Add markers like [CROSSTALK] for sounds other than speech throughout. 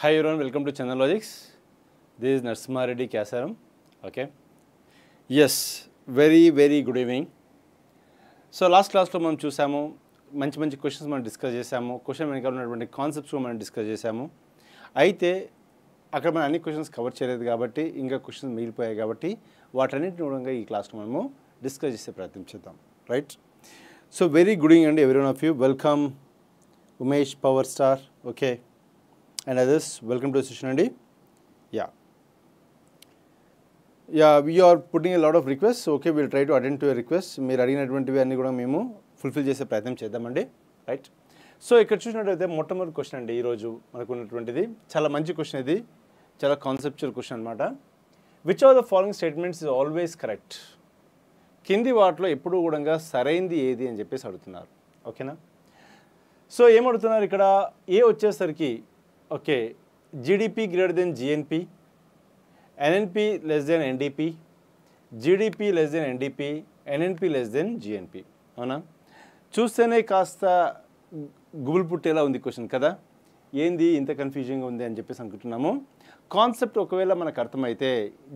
High everyone, welcome to Channel Logics. This is Narsimha Reddy okay yes very very good good so last క్లాస్లో మనం చూసాము మంచి మంచి questions మనం discuss చేసాము క్వశ్చన్ వెనకాల ఉన్నటువంటి కాన్సెప్ట్స్ మనం డిస్కస్ చేసాము అయితే అక్కడ మనం అన్ని క్వశ్చన్స్ కవర్ చేయలేదు కాబట్టి ఇంకా క్వశ్చన్స్ మిగిలిపోయాయి కాబట్టి వాటన్నిటిని కూడా ఈ క్లాస్లో మనము డిస్కస్ చేసే ప్రయత్నం చేద్దాం right so very good evening అండి every one of you welcome Umesh power star okay and others welcome to session అండి yeah yeah are putting lot of request okay will try to attend to request మీరు అడిగినటువంటివి అన్నీ కూడా మేము fulfil చేసే ప్రయత్నం చేద్దామండి రైట్ సో ఇక్కడ చూసినట్టయితే మొట్టమొదటి క్వశ్చన్ అండి ఈరోజు మనకు ఉన్నటువంటిది చాలా మంచి క్వశ్చన్ ఇది చాలా కాన్సెప్చువల్ క్వశ్చన్ అనమాట which are the following statements is always correct కింది వాటిలో ఎప్పుడూ కూడా సరైంది ఏది అని చెప్పేసి అడుగుతున్నారు ఓకేనా సో ఏమడుతున్నారు ఇక్కడ ఏ వచ్చేసరికి okay GDP greater than GNP NNP less than NDP GDP less than NDP NNP less than GNP అవునా చూస్తేనే కాస్త గుబుల్ పుట్టేలా ఉంది క్వశ్చన్ కదా ఏంది ఇంత కన్ఫ్యూజింగ్గా ఉంది అని చెప్పేసి అనుకుంటున్నాము కాన్సెప్ట్ ఒకవేళ మనకు అర్థమైతే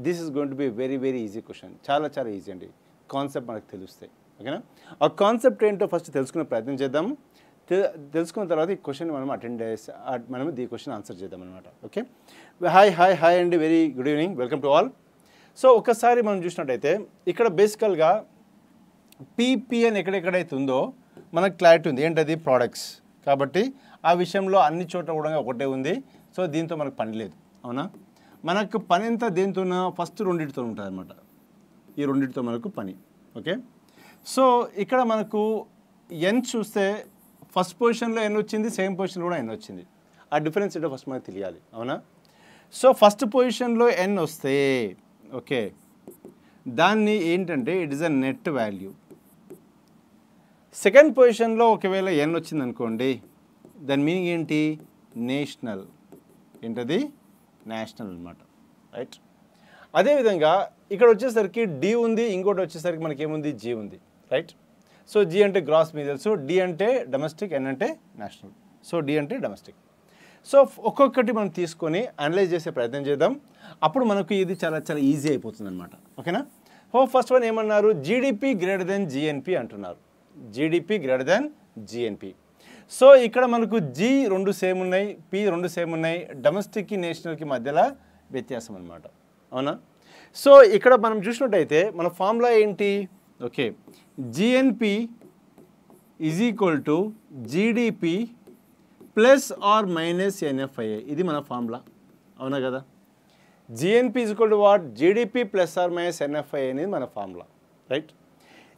this is going to be very very easy question చాలా చాలా ఈజీ అండి కాన్సెప్ట్ మనకు తెలుస్తాయి ఓకేనా ఆ కాన్సెప్ట్ ఏంటో ఫస్ట్ తెలుసుకునే ప్రయత్నం చేద్దాము తెలుసుకున్న తర్వాత ఈ క్వశ్చన్ మనం అటెండ్ చేసి మనం ఈ క్వశ్చన్ ఆన్సర్ చేద్దాం అనమాట okay hi hi hi and very good evening welcome to all so ఒకసారి మనం చూసినట్టయితే ఇక్కడ బేసికల్గా పీపీఎన్ ఎక్కడెక్కడైతే ఉందో మనకు క్లారిటీ ఉంది ఏంటది ప్రోడక్ట్స్ కాబట్టి ఆ విషయంలో అన్ని చోట్ల కూడా ఒకటే ఉంది సో దీంతో మనకు పని లేదు అవునా మనకు పని ఎంత దేంతోనా ఫస్ట్ రెండింటితో ఉంటుంది అనమాట ఈ రెండింటితో మనకు పని ఓకే సో ఇక్కడ మనకు ఎన్ చూస్తే ఫస్ట్ పొజిషన్లో ఎన్ని వచ్చింది సెకండ్ పొజిషన్ కూడా ఎన్ని వచ్చింది ఆ డిఫరెన్స్ ఏంటో ఫస్ట్ మనకి తెలియాలి అవునా సో ఫస్ట్ పొజిషన్లో ఎన్ వస్తే ఓకే దాన్ని ఏంటంటే it is a net value second పొజిషన్లో ఒకవేళ ఎన్ వచ్చింది అనుకోండి దాని మీనింగ్ ఏంటి నేషనల్ ఏంటది నేషనల్ అనమాట రైట్ అదేవిధంగా ఇక్కడ వచ్చేసరికి డి ఉంది ఇంకోటి వచ్చేసరికి మనకేముంది జీ ఉంది రైట్ సో జి అంటే గ్రాస్ మీజల్స్ డి అంటే డొమెస్టిక్ ఎన్ అంటే నేషనల్ సో డి అంటే డొమెస్టిక్ సో ఒక్కొక్కటి మనం తీసుకొని అనలైజ్ చేసే ప్రయత్నం చేద్దాం అప్పుడు మనకు ఇది చాలా చాలా ఈజీ అయిపోతుంది అనమాట ఓకేనా హో ఫస్ట్ వన్ ఏమన్నారు జీడిపి గ్రేటర్ దెన్ జిఎన్పి అంటున్నారు GDP greater than GNP so ఇక్కడ మనకు జి రెండు సేమ్ ఉన్నాయి పి రెండు సేమ్ ఉన్నాయి డొమెస్టిక్కి నేషనల్కి మధ్యలో వ్యత్యాసం అనమాట అవునా సో ఇక్కడ మనం చూసినట్టయితే మన ఫార్ములా ఏంటి okay GNP is equal to GDP plus or minus NFIA ఇది మన ఫార్ములా అవునా కదా GNP equal to what GDP plus or minus NFI అనేది మన ఫార్ములా రైట్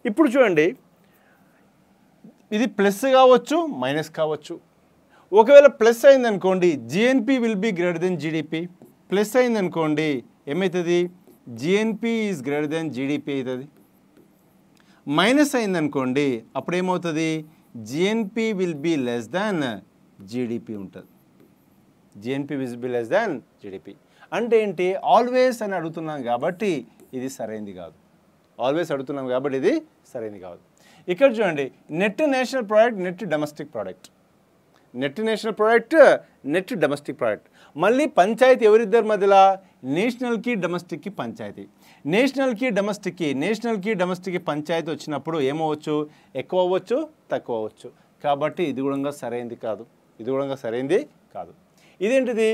ఇప్పుడు చూడండి ఇది ప్లస్ కావచ్చు మైనస్ కావచ్చు ఒకవేళ ప్లస్ అయిందనుకోండి GNP will be greater than GDP plus అయిందనుకోండి ఏమవుతుంది GNP is greater than GDP అవుతుంది మైనస్ అయిందనుకోండి ఏమవుతుంది GNP will be less than GDP ఉంటుంది GNP will be less than GDP అంటే ఏంటి ఆల్వేస్ అని అడుగుతున్నాం కాబట్టి ఇది సరైనది కాదు ఆల్వేస్ అడుగుతున్నాం కాబట్టి ఇది సరైనది కాదు ఇక్కడ చూడండి net national product net domestic product net national product net domestic product మళ్ళీ పంచాయతీ ఎవరిద్దరి మధ్యలో నేషనల్కి డొమెస్టిక్కి పంచాయతీ నేషనల్కి డొమెస్టిక్కి నేషనల్కి డొమెస్టిక్కి పంచాయతీ వచ్చినప్పుడు ఏమవచ్చు ఎక్కువ అవ్వచ్చు తక్కువ అవ్వచ్చు కాబట్టి ఇది కూడా సరైనది కాదు ఇది కూడా సరైనది కాదు ఇదేంటిది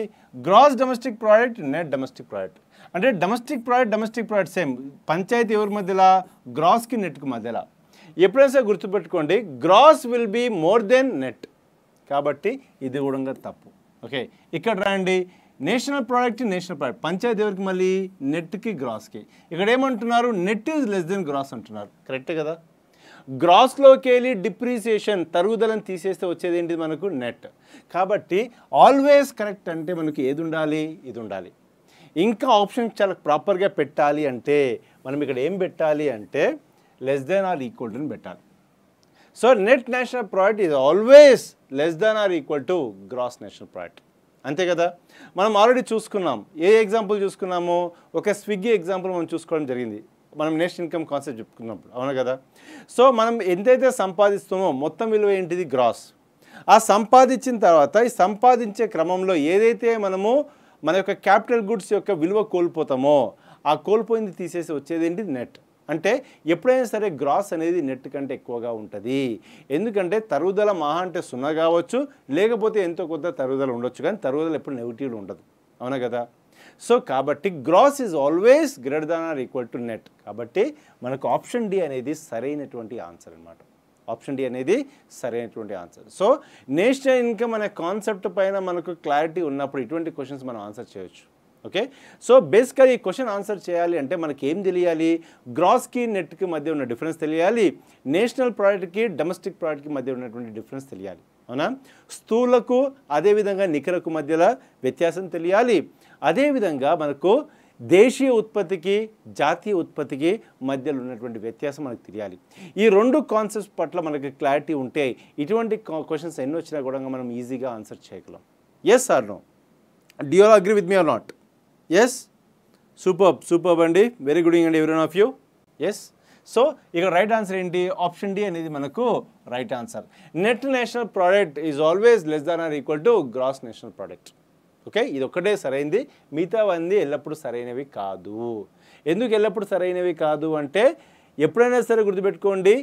gross domestic product net domestic product అంటే domestic product domestic product same పంచాయతీ ఎవరి మధ్యలో గ్రాస్కి నెట్కి మధ్యలో ఎప్పుడైనా సరే గుర్తుపెట్టుకోండి gross will be more than net కాబట్టి ఇది కూడా తప్పు ఓకే ఇక్కడ రండి నేషనల్ ప్రోడక్ట్ నేషనల్ ప్రోడక్ట్ పంచాయతీ ఎవరికి మళ్ళీ నెట్కి గ్రాస్కి ఇక్కడ ఏమంటున్నారు net is less than gross అంటున్నారు కరెక్ట్ కదా గ్రాస్లోకి వెళ్ళి డిప్రిసియేషన్ తరుగుదలను తీసేస్తే వచ్చేది ఏంటి మనకు నెట్ కాబట్టి ఆల్వేస్ కరెక్ట్ అంటే మనకి ఏది ఉండాలి ఇది ఉండాలి ఇంకా ఆప్షన్ చాలా ప్రాపర్గా పెట్టాలి అంటే మనం ఇక్కడ ఏం పెట్టాలి అంటే less than or equal to పెట్టాలి so net national product is always less than or equal to gross national product అంతే కదా మనం ఆల్రెడీ చూసుకున్నాం ఏ ఎగ్జాంపుల్ చూసుకున్నామో ఒక స్విగ్గీ ఎగ్జాంపుల్ మనం చూసుకోవడం జరిగింది మనం నెక్స్ట్ ఇన్కమ్ కాన్సెప్ట్ చెప్పుకున్నప్పుడు అవును కదా సో మనం ఎంతైతే సంపాదిస్తామో మొత్తం విలువ ఏంటిది గ్రాస్ ఆ సంపాదించిన తర్వాత ఈ సంపాదించే క్రమంలో ఏదైతే మనము మన యొక్క క్యాపిటల్ గుడ్స్ యొక్క విలువ కోల్పోతామో ఆ కోల్పోయింది తీసేసి వచ్చేది ఏంటి నెట్ అంటే ఎప్పుడైనా సరే గ్రాస్ అనేది నెట్ కంటే ఎక్కువగా ఉంటుంది ఎందుకంటే తరుగుదల మహా అంటే సున్నా కావచ్చు లేకపోతే ఎంతో కొంత తరుగుదల ఉండొచ్చు కానీ తరుగుదల ఎప్పుడు నెగిటివ్లు ఉండదు అవునా కదా సో కాబట్టి gross is always greater than or equal to net కాబట్టి మనకు ఆప్షన్ డి అనేది సరైనటువంటి ఆన్సర్ అనమాట ఆప్షన్ డి అనేది సరైనటువంటి ఆన్సర్ సో నేషనల్ ఇన్కమ్ అనే కాన్సెప్ట్ పైన మనకు క్లారిటీ ఉన్నప్పుడు ఇటువంటి క్వశ్చన్స్ మనం ఆన్సర్ చేయొచ్చు ఓకే సో బేసిక్గా ఈ క్వశ్చన్ ఆన్సర్ చేయాలి అంటే మనకి ఏం తెలియాలి గ్రాస్కి నెట్కి మధ్య ఉన్న డిఫరెన్స్ తెలియాలి నేషనల్ ప్రోడక్ట్కి డొమెస్టిక్ ప్రోడక్ట్కి మధ్య ఉన్నటువంటి డిఫరెన్స్ తెలియాలి అవునా స్థూలకు అదేవిధంగా నికరకు మధ్యలో వ్యత్యాసం తెలియాలి అదేవిధంగా మనకు దేశీయ ఉత్పత్తికి జాతీయ ఉత్పత్తికి మధ్యలో ఉన్నటువంటి వ్యత్యాసం మనకు తెలియాలి ఈ రెండు కాన్సెప్ట్స్ పట్ల మనకి క్లారిటీ ఉంటే ఇటువంటి క్వశ్చన్స్ ఎన్ని వచ్చినా కూడా మనం ఈజీగా ఆన్సర్ చేయగలం yes sir no do you agree with me or not yes super super అండి వెరీ గుడ్ ఈవినింగ్ అండి ఎవరి ఆఫ్ యూ ఎస్ సో ఇక్కడ రైట్ ఆన్సర్ ఏంటి ఆప్షన్ డి అనేది మనకు right answer net national product is always less than or equal to gross national product okay ఇది ఒక్కటే సరైనది మిగతావన్నీ ఎల్లప్పుడూ సరైనవి కాదు ఎందుకు ఎల్లప్పుడూ సరైనవి కాదు అంటే ఎప్పుడైనా సరే గుర్తుపెట్టుకోండి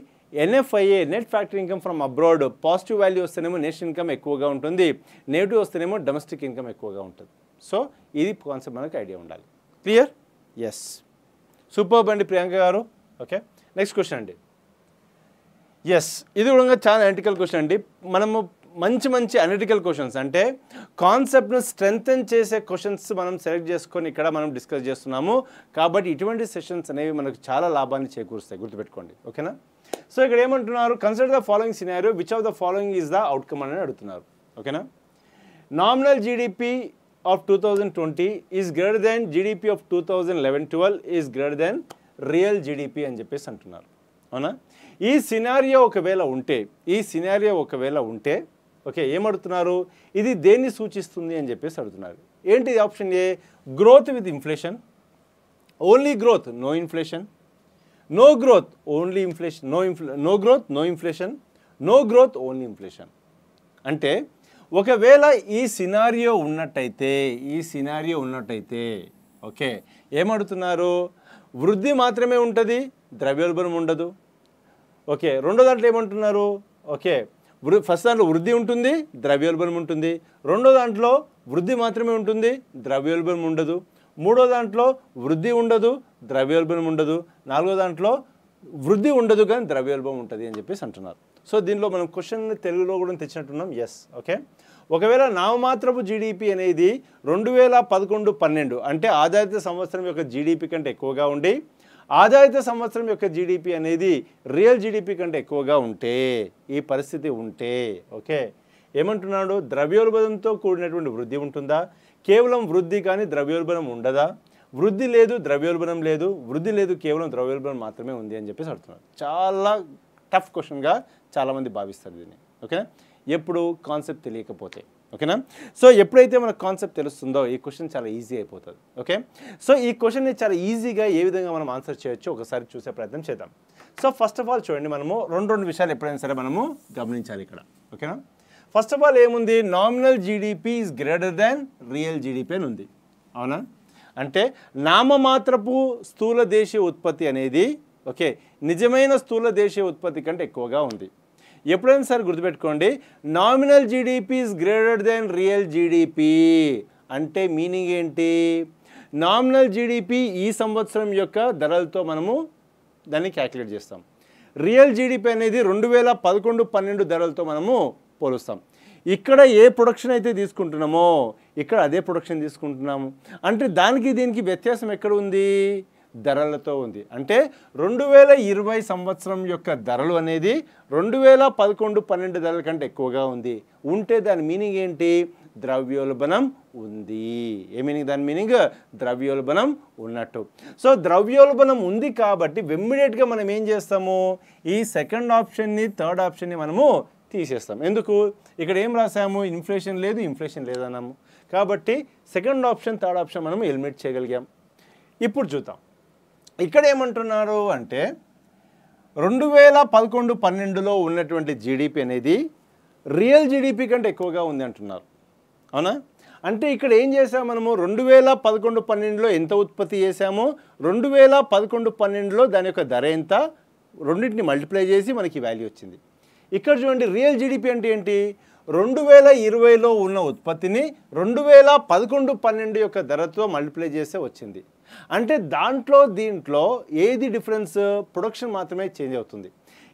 NFIA net factory income from abroad positive value వస్తేనేమో నేషనల్ ఇన్కమ్ ఎక్కువగా ఉంటుంది నెగిటివ్ వస్తేనేమో డొమెస్టిక్ ఇన్కమ్ ఎక్కువగా ఉంటుంది సో ఇది కాన్సెప్ట్ మనకు ఐడియా ఉండాలి క్లియర్ ఎస్ సూపర్ అండి Priyanka garu okay next question అండి ఎస్ ఇది కూడా చాలా అనలిటికల్ క్వశ్చన్ అండి మనము మంచి మంచి అనలిటికల్ క్వశ్చన్స్ అంటే కాన్సెప్ట్ను స్ట్రెంగ్తన్ చేసే క్వశ్చన్స్ మనం సెలెక్ట్ చేసుకొని ఇక్కడ మనం డిస్కస్ చేస్తున్నాము కాబట్టి ఇటువంటి సెషన్స్ అనేవి మనకు చాలా లాభాన్ని చేకూరుస్తాయి గుర్తుపెట్టుకోండి ఓకేనా సో ఇక్కడ ఏమంటున్నారు consider the following scenario which of the following is the outcome అని అడుగుతున్నారు ఓకేనా nominal GDP of 2020 is greater than GDP of 2011-12 is greater than real GDP అని చెప్పేసి అంటున్నారు అవునా ఈ సినారియో ఒకవేళ ఉంటే ఈ సినారియో ఒకవేళ ఉంటే ఓకే ఏమడుతున్నారు ఇది దేన్ని సూచిస్తుంది అని చెప్పేసి అడుగుతున్నారు ఏంటి option A growth with inflation only growth no inflation no growth only inflation no infla no growth no inflation no growth only inflation అంటే ఒకవేళ ఈ సినారియో ఉన్నట్టయితే ఈ సినారియో ఉన్నట్టయితే ఓకే ఏమడుతున్నారు వృద్ధి మాత్రమే ఉంటుంది ద్రవ్యోల్బణం ఉండదు ఓకే రెండో దాంట్లో ఏమంటున్నారు ఓకే వృ ఫస్ట్ దాంట్లో వృద్ధి ఉంటుంది ద్రవ్యోల్బణం ఉంటుంది రెండో దాంట్లో వృద్ధి మాత్రమే ఉంటుంది ద్రవ్యోల్బణం ఉండదు మూడో దాంట్లో వృద్ధి ఉండదు ద్రవ్యోల్బణం ఉండదు నాలుగో దాంట్లో వృద్ధి ఉండదు కానీ ద్రవ్యోల్బం ఉంటుంది అని చెప్పేసి అంటున్నారు సో దీనిలో మనం క్వశ్చన్ తెలుగులో కూడా తెచ్చినట్టున్నాం ఎస్ ఓకే ఒకవేళ నామమాత్రపు జీడిపి అనేది రెండు వేల పదకొండు పన్నెండు అంటే ఆదాయత సంవత్సరం యొక్క జీడిపి కంటే ఎక్కువగా ఉండి ఆధారిత సంవత్సరం యొక్క జీడిపి అనేది రియల్ జీడిపి కంటే ఎక్కువగా ఉంటే ఈ పరిస్థితి ఉంటే ఓకే ఏమంటున్నాడు ద్రవ్యోల్బణంతో కూడినటువంటి వృద్ధి ఉంటుందా కేవలం వృద్ధి కానీ ద్రవ్యోల్బణం ఉండదా వృద్ధి లేదు ద్రవ్యోల్బణం లేదు వృద్ధి లేదు కేవలం ద్రవ్యోల్బణం మాత్రమే ఉంది అని చెప్పేసి అడుగుతున్నారు చాలా టఫ్ క్వశ్చన్గా చాలామంది భావిస్తారు దీన్ని ఓకే ఎప్పుడు కాన్సెప్ట్ తెలియకపోతే ఓకేనా సో ఎప్పుడైతే మనకు కాన్సెప్ట్ తెలుస్తుందో ఈ క్వశ్చన్ చాలా ఈజీ అయిపోతుంది ఓకే సో ఈ క్వశ్చన్ని చాలా ఈజీగా ఏ విధంగా మనం ఆన్సర్ చేయొచ్చు ఒకసారి చూసే ప్రయత్నం చేద్దాం సో ఫస్ట్ ఆఫ్ ఆల్ చూడండి మనము రెండు రెండు విషయాలు ఎప్పుడైనా సరే మనము గమనించాలి ఇక్కడ ఓకేనా ఫస్ట్ ఆఫ్ ఆల్ ఏముంది nominal GDP is greater than real GDP అని ఉంది అవునా అంటే నామమాత్రపు స్థూల దేశీయ ఉత్పత్తి అనేది ఓకే నిజమైన స్థూల దేశీయ ఉత్పత్తి కంటే ఎక్కువగా ఉంది ఎప్పుడైనా సరే గుర్తుపెట్టుకోండి nominal GDP is greater than real GDP అంటే మీనింగ్ ఏంటి నామినల్ జీడిపి ఈ సంవత్సరం యొక్క ధరలతో మనము దాన్ని క్యాల్కులేట్ చేస్తాం రియల్ జీడిపి అనేది రెండు వేల పదకొండు పన్నెండు ధరలతో మనము పోలుస్తాం ఇక్కడ ఏ ప్రొడక్షన్ అయితే తీసుకుంటున్నామో ఇక్కడ అదే ప్రొడక్షన్ తీసుకుంటున్నాము అంటే దానికి దీనికి వ్యత్యాసం ఎక్కడ ఉంది ధరలతో ఉంది అంటే రెండు వేల ఇరవై సంవత్సరం యొక్క ధరలు అనేది రెండు వేల పదకొండు పన్నెండు ధరల కంటే ఎక్కువగా ఉంది ఉంటే దాని మీనింగ్ ఏంటి ద్రవ్యోల్బణం ఉంది ఏ మీనింగ్ దాని మీనింగ్ ద్రవ్యోల్బణం ఉన్నట్టు సో ద్రవ్యోల్బణం ఉంది కాబట్టి ఇమ్మీడియట్గా మనం ఏం చేస్తాము ఈ సెకండ్ ఆప్షన్ని థర్డ్ ఆప్షన్ని మనము తీసేస్తాం ఎందుకు ఇక్కడ ఏం రాసాము ఇన్ఫ్లేషన్ లేదు ఇన్ఫ్లేషన్ లేదన్నాము కాబట్టి సెకండ్ ఆప్షన్ థర్డ్ ఆప్షన్ మనం ఎలిమినేట్ చేయగలిగాం ఇప్పుడు చూద్దాం ఇక్కడ ఏమంటున్నారు అంటే రెండు వేల పదకొండు పన్నెండులో ఉన్నటువంటి జీడిపి అనేది రియల్ జీడిపి కంటే ఎక్కువగా ఉంది అంటున్నారు అవునా అంటే ఇక్కడ ఏం చేసాము మనము రెండు వేల పదకొండు పన్నెండులో ఎంత ఉత్పత్తి చేశామో రెండు వేల పదకొండు పన్నెండులో దాని యొక్క ధర ఎంత రెండింటిని మల్టిప్లై చేసి మనకి వాల్యూ వచ్చింది ఇక్కడ చూడండి రియల్ జీడిపి అంటే ఏంటి రెండు వేల ఇరవైలో ఉన్న ఉత్పత్తిని రెండు వేల పదకొండు పన్నెండు యొక్క ధరతో మల్టిప్లై చేస్తే వచ్చింది అంటే దాంట్లో దీంట్లో ఏది డిఫరెన్స్ ప్రొడక్షన్ మాత్రమే చేంజ్ అవుతుంది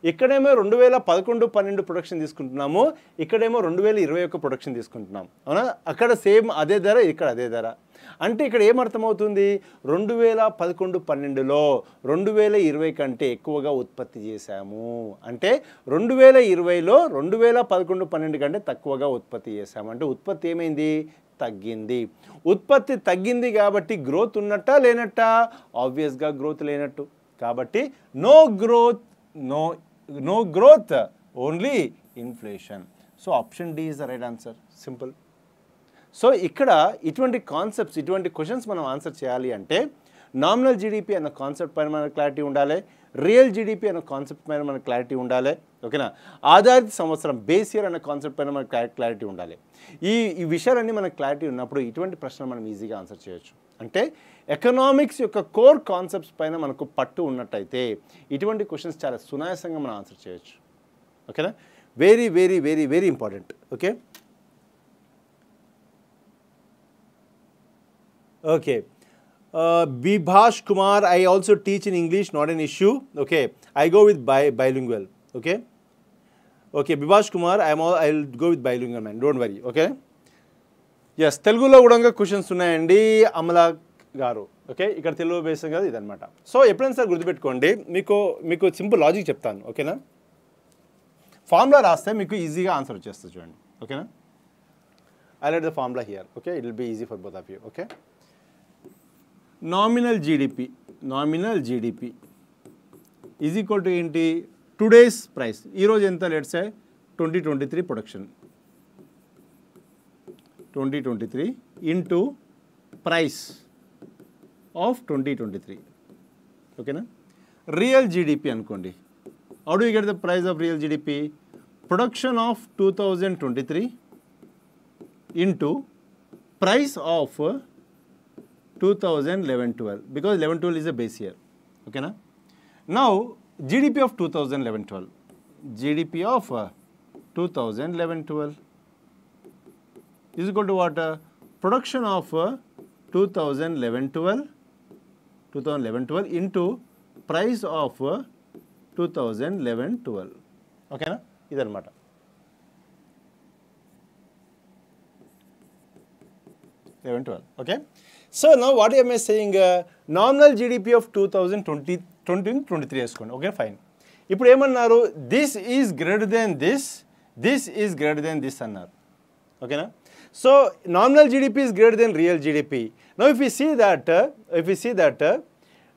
ఇక్కడేమో రెండు వేల పదకొండు పన్నెండు ప్రొడక్షన్ తీసుకుంటున్నాము ఇక్కడేమో రెండు వేల ఇరవై ఒక్క ప్రొడక్షన్ తీసుకుంటున్నాం అవునా అక్కడ సేమ్ అదే ధర ఇక్కడ అదే ధర అంటే ఇక్కడ ఏమర్థమవుతుంది రెండు వేల పదకొండు పన్నెండులో రెండు వేల ఇరవై కంటే ఎక్కువగా ఉత్పత్తి చేశాము అంటే రెండు వేల ఇరవైలో రెండు వేల పదకొండు పన్నెండు కంటే తక్కువగా ఉత్పత్తి చేశాము అంటే ఉత్పత్తి ఏమైంది తగ్గింది ఉత్పత్తి తగ్గింది కాబట్టి గ్రోత్ ఉన్నట్ట లేనట్ట ఆబ్వియస్గా గ్రోత్ లేనట్టు కాబట్టి no growth no no growth only inflation so option D is the right answer simple so ఇక్కడ ఇటువంటి కాన్సెప్ట్స్ ఇటువంటి క్వశ్చన్స్ మనం ఆన్సర్ చేయాలి అంటే నామినల్ జీడిపి అన్న కాన్సెప్ట్ పైన మనకు క్లారిటీ ఉండాలి రియల్ జీడిపి అన్న కాన్సెప్ట్ పైన మనకు క్లారిటీ ఉండాలి ఓకేనా ఆధారిత సంవత్సరం బేస్ ఇయర్ అన్న కాన్సెప్ట్ పైన మనకు క్లారిటీ ఉండాలి ఈ ఈ విషయాలన్నీ మనకు క్లారిటీ ఉన్నప్పుడు ఇటువంటి ప్రశ్నలు మనం ఈజీగా ఆన్సర్ చేయొచ్చు అంటే ఎకనామిక్స్ యొక్క కోర్ కాన్సెప్ట్స్ పైన మనకు పట్టు ఉన్నట్టయితే ఇటువంటి క్వశ్చన్స్ చాలా సునాయాసంగా మనం ఆన్సర్ చేయొచ్చు ఓకేనా very very very very important okay okay Bibhash Kumar I also teach in English not an issue okay I go with bi bi okay okay Bibhash Kumar Kumar, all all go with with bilingual man. Don't worry. Okay, yes, తెలుగులో కూడా questions ఉన్నాయండి అమలా గారు okay ఇక్కడ Telugu basic కాదు ఇదనమాట so ఎప్పుడైనా sir గుర్తుపెట్టుకోండి మీకు మీకు సింపుల్ లాజిక్ చెప్తాను ఓకేనా ఫార్ములా రాస్తే మీకు ఈజీగా ఆన్సర్ వచ్చేస్తుంది చూడండి ఓకేనా I let the formula here okay it will be easy for both of you okay nominal GDP, nominal GDP is equal to into today's price. Euros enta let's say 2023 production. 2023 into price of 2023. Okay na? Real GDP ankondi. How do you get the price of real GDP? Production of 2023 into price of 2011-12 because 11-12 is a base year. Okay, na? Now, GDP of 2011-12, GDP of uh, 2011-12 is equal to what? Uh, production of uh, 2011-12, 2011-12 into price of uh, 2011-12. Okay, na? ಇದರ ಮಟ್ಟ 11, 12. Okay. So now what am I saying? Uh, nominal GDP of 2020, 2023 వేసుకోండి okay fine ఇప్పుడు ఏమన్నారు this is greater this, this this is greater this this అన్నారు ఓకేనా so nominal GDP is GDP. Than real GDP no if you if that see that, see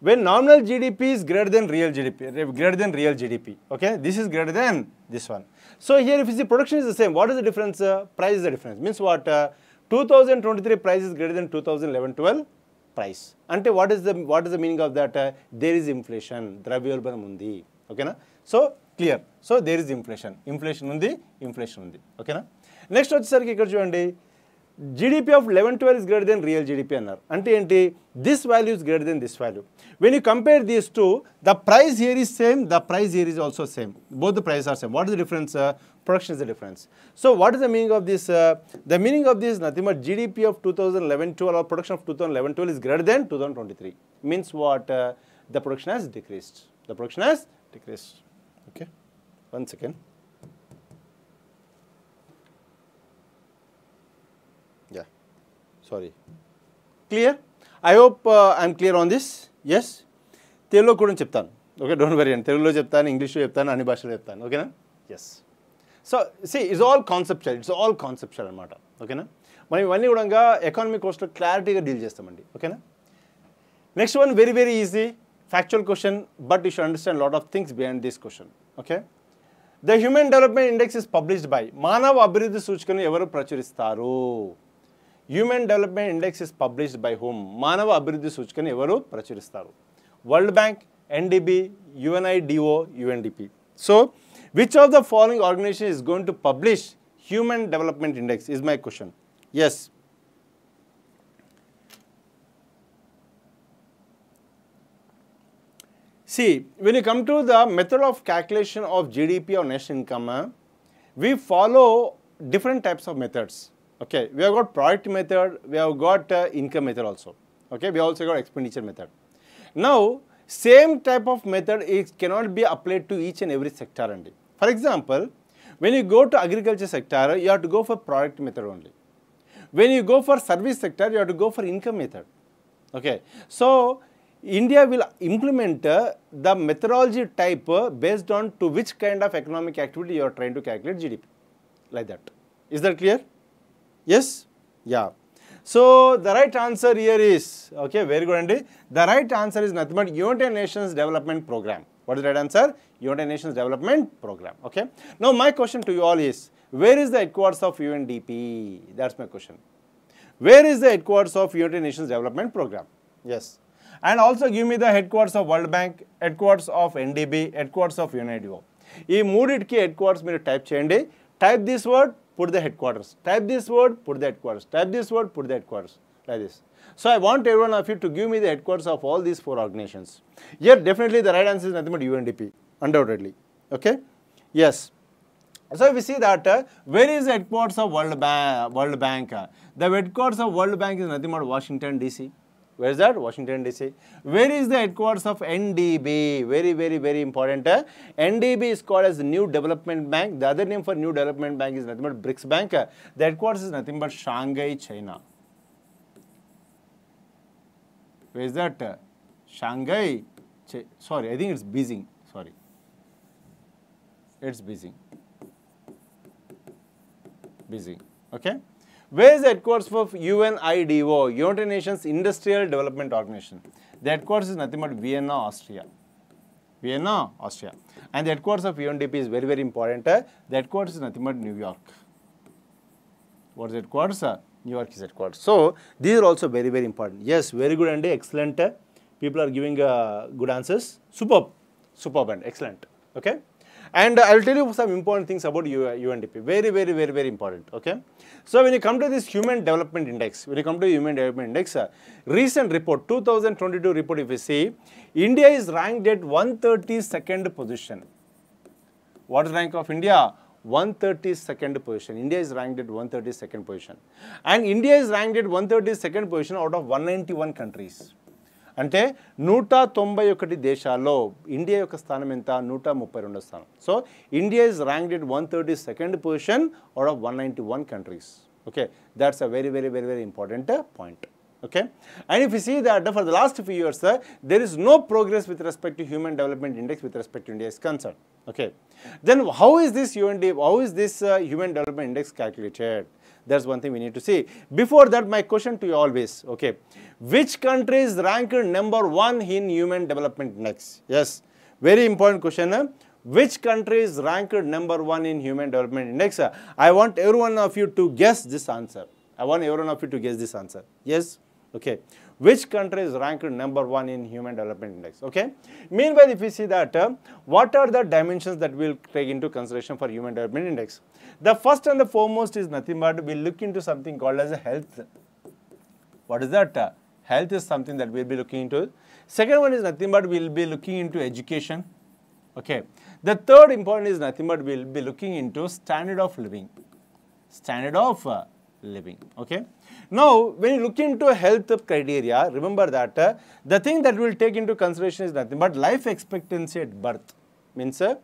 when nominal GDP is greater than real GDP, uh, uh, greater than real GDP, uh, okay, this is greater than this one. So here if you see production is the same, what is the difference? Uh, price is the difference, means what? Uh, two thousand twenty three price is greater than two thousand eleven twelve price అంటే what is the what is the meaning of that there is inflation ద్రవ్యోల్బణం ఉంది ఓకేనా so clear so there is inflation inflation ఉంది inflation ఉంది ఓకేనా next వచ్చేసరికి ఇక్కడ చూడండి GDP of eleven twelve is greater than real GDP అన్నారు అంటే ఏంటి this value is greater than this value when you compare these to the price here is same the price here is also same both price are same what is difference production is the difference. So what is the meaning of this? Uh, the meaning of this nothing but GDP of 2011-12 or production of 2011-12 is greater than 2023. Means what? Uh, the production has decreased. The production has decreased. Okay. One second. Yeah. Sorry. Clear? I hope uh, I'm clear on this. Yes. తెలుగులో కూడా చెప్తాను Don't worry. అండి తెలుగులో చెప్తాను English చెప్తాను అన్ని భాషలో Okay na? Yes. So see it's all conceptual it's all conceptual అనమాట ఓకేనా మనం ఇవన్నీ కూడా ఎకానమీ కోర్స్లో క్లారిటీగా డీల్ చేస్తామండి ఓకేనా next one very very easy factual question but you should understand lot of things beyond this question okay the human development index is published by మానవ అభివృద్ధి సూచికను ఎవరు ప్రచురిస్తారు human development index is published by హోమ్ మానవ అభివృద్ధి సూచికను ఎవరు ప్రచురిస్తారు World Bank NDB UNIDO UNDP so Which of the following organization is going to publish Human Development Index is my question. Yes. See, when you come to the method of calculation of GDP or national income, eh, we follow different types of methods. Okay, we have got priority method, we have got uh, income method also. Okay, we also got expenditure method. Now, same type of method it cannot be applied to each and every sector and for example, when you go to agriculture sector, you have to go for product method only. When you go for service sector, you have to go for income method. Okay. So, India will implement uh, the methodology type uh, based on to which kind of economic activity you are trying to calculate GDP, like that. Is that clear? Yes? Yeah. So, the right answer here is, okay, very good Andy. The right answer is nothing but United Nations Development Program. What is the right answer? United Nations Development Program. Okay. Now, my question to you all is, where is the headquarters of UNDP? That's my question. Where is the headquarters of United Nations Development Program? Yes. And also give me the headquarters of World Bank, headquarters of NDB, headquarters of UNIDO. If మూడిటికి head headquarters, మీరు type type type Type this word, put the headquarters. Type this word, put the head Type this word, put put the like this. So I want everyone of you to give me the headquarters of all these four organizations. Here definitely the right answer is nothing but UNDP undoubtedly. Okay? Yes. So we see that uh, where is the headquarters of World, ba World Bank? Uh, the headquarters of World Bank is nothing but Washington DC. Where is that? Washington DC. Where is the headquarters of NDB? Very, very, very important. Uh, NDB is called as New Development Bank. The other name for New Development Bank is nothing but BRICS Bank. Uh, the headquarters is nothing but Shanghai, China. Where is that? Uh, Shanghai, Ch sorry, I think it's Beijing, sorry it is busy, busy. Okay. Where is the headquarters of UNIDO, United Nations Industrial Development Organization? The headquarters is nothing but Vienna, Austria. Vienna, Austria. And the headquarters of UNDP is very, very important. Uh, the headquarters is nothing but New York. What is headquarters? New York is headquarters. So, these are also very, very important. Yes, very good and excellent. Uh, people are giving uh, good answers. Superb. Superb and excellent. Okay. And I will tell you some important things about UNDP. Very, very, very, very important. Okay. So when you come to this Human Development Index, when you come to Human Development Index, uh, recent report, 2022 report, if you see, India is ranked at 132nd position. What is rank of India? 132nd position. India is ranked at 132nd position. And India is ranked at 132nd position out of 191 countries. అంటే నూట తొంభై ఒకటి దేశాల్లో India యొక్క స్థానం ఎంత నూట ముప్పై రెండు స్థానం so India is ranked it one thirty second position out of one ninety one countries okay that's a very very very very important point okay and if you see that for the last few years there is no progress with respect to human development index with respect India is concern okay then how is this UN how is this human development index calculated That's one thing we need to see. Before that, my question to you always, okay, which country is ranked number one in human development next? Yes, very important question. Huh? Which country is ranked number one in human development index? I want every one of you to guess this answer. I want every one of you to guess this answer. Yes? Okay which country is ranked number one in human development index okay meanwhile if we see that uh, what are the dimensions that we'll take into consideration for human development index the first and the foremost is nothing but we look into something called as a health what is that uh, health is something that we'll be looking into second one is nothing but we'll be looking into education okay the third important is nothing but we'll be looking into standard of living standard of uh, living okay now, when you look into health criteria, remember that uh, the thing that we'll take into consideration is nothing but life expectancy at birth. Means, uh,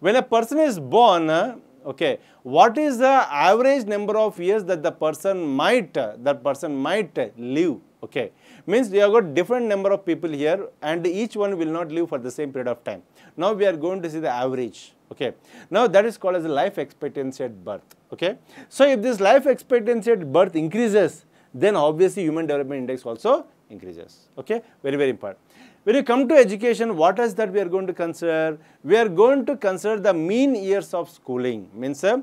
when a person is born, uh, okay, what is the average number of years that the person might, uh, that person might live, okay. Means, we have got different number of people here and each one will not live for the same period of time. Now, we are going to see the average, okay. Now, that is called as life expectancy at birth, okay. So, if this life expectancy at birth increases, then obviously human development index also increases. Okay, very, very important. When you come to education, what is that we are going to consider? We are going to consider the mean years of schooling. Means, uh,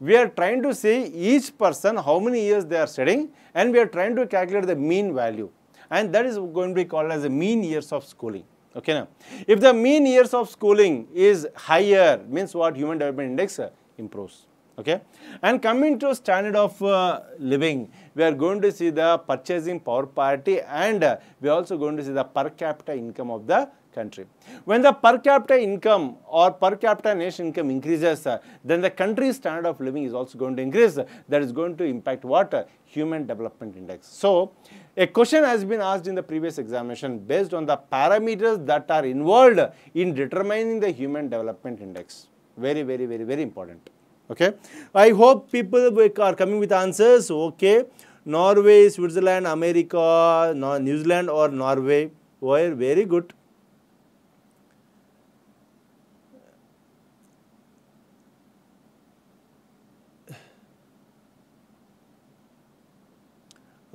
we are trying to say each person how many years they are studying and we are trying to calculate the mean value. And that is going to be called as the mean years of schooling. Okay, now. If the mean years of schooling is higher, means what human development index uh, improves. Okay. And coming to standard of uh, living, we are going to see the purchasing power parity and uh, we are also going to see the per capita income of the country. When the per capita income or per capita nation income increases, uh, then the country's standard of living is also going to increase. That is going to impact what? Uh, human Development Index. So, a question has been asked in the previous examination based on the parameters that are involved in determining the Human Development Index. Very, very, very, very important. Okay. I hope people are coming with answers. Okay. Norway, Switzerland, America, New Zealand or Norway. Were very good.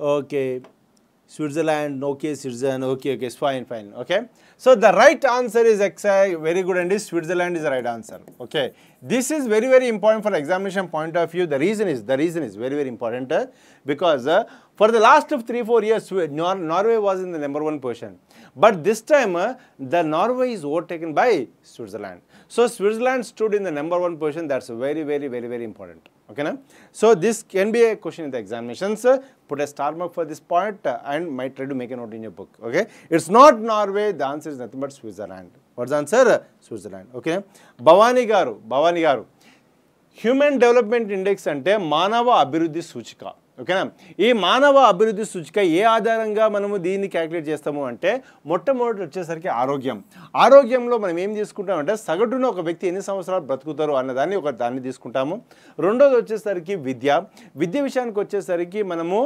Okay. Switzerland, no case Switzerland, okay, okay, fine, fine, okay. So, the right answer is XI, very good and is Switzerland is the right answer, okay. This is very, very important for examination point of view. The reason is, the reason is very, very important uh, because uh, for the last of 3-4 years, Nor Norway was in the number one position. But this time, uh, the Norway is overtaken by Switzerland. So, Switzerland stood in the number one position, that's very, very, very, very important. ఓకేనా so this can be a question in the examinations put a star mark for this point and my try to make a note in your book okay it's not Norway the answer is nothing but Switzerland what's answer Switzerland okay Bhavani garu Bhavani గారు human development index అంటే మానవ అభివృద్ధి సూచిక ఓకేనా ఈ మానవ అభివృద్ధి సూచిక ఏ ఆధారంగా మనము దీన్ని క్యాలిక్యులేట్ చేస్తాము అంటే మొట్టమొదటి వచ్చేసరికి ఆరోగ్యం ఆరోగ్యంలో మనం ఏం తీసుకుంటామంటే సగటున ఒక వ్యక్తి ఎన్ని సంవత్సరాలు బ్రతుకుతారు అన్నదాన్ని ఒక దాన్ని తీసుకుంటాము రెండోది వచ్చేసరికి విద్య విద్య విషయానికి వచ్చేసరికి మనము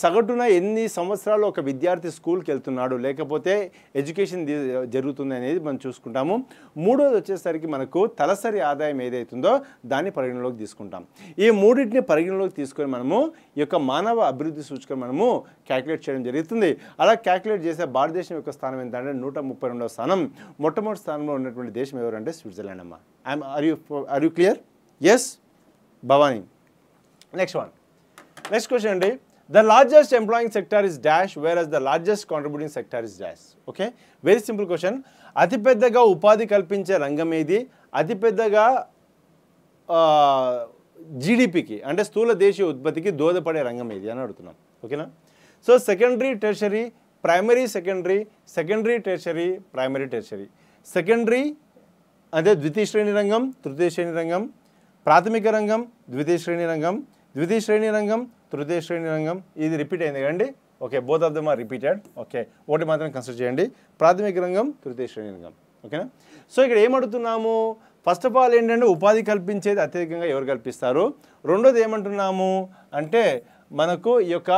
సగటున ఎన్ని సంవత్సరాలు ఒక విద్యార్థి స్కూల్కి వెళ్తున్నాడు లేకపోతే ఎడ్యుకేషన్ జరుగుతుంది అనేది మనం చూసుకుంటాము మూడోది వచ్చేసరికి మనకు తలసరి ఆదాయం ఏదైతుందో దాన్ని పరిగణలోకి తీసుకుంటాం ఈ మూడింటిని పరిగణలోకి తీసుకొని మనము ఈ యొక్క మానవ అభివృద్ధి సూచికను మనము క్యాలిక్యులేట్ చేయడం జరుగుతుంది అలా క్యాలిక్యులేట్ చేసే భారతదేశం యొక్క స్థానం ఏంటంటే నూట ముప్పై రెండవ స్థానం మొట్టమొదటి స్థానంలో ఉన్నటువంటి దేశం ఎవరంటే స్విట్జర్లాండ్ అమ్మ I am are you are you clear yes Bhavani next one next question అండి the largest employing employing is is where whereas the largest contributing sector is dash. Okay Very simple question. అతిపెద్దగా ఉపాధి కల్పించే రంగం ఏది అతిపెద్దగా జీడిపికి అంటే స్థూల దేశీయ ఉత్పత్తికి దోదపడే రంగం ఏది అని అడుగుతున్నాం ఓకేనా so secondary tertiary primary secondary secondary tertiary primary tertiary secondary అంటే ద్వితీయ శ్రేణి రంగం తృతీయ శ్రేణి రంగం ప్రాథమిక రంగం ద్వితీయ శ్రేణి రంగం ద్వితీయ శ్రేణి రంగం తృతీయ శ్రేణి రంగం ఇది రిపీట్ అయింది కదండి okay both of them are repeated okay ఒకటి మాత్రం కన్సిడర్ చేయండి ప్రాథమిక రంగం తృతీయ శ్రేణి రంగం ఓకేనా సో ఇక్కడ ఏమడుతున్నాము ఫస్ట్ ఆఫ్ ఆల్ ఏంటంటే ఉపాధి కల్పించేది అత్యధికంగా ఎవరు కల్పిస్తారు రెండోది ఏమంటున్నాము అంటే మనకు ఈ యొక్క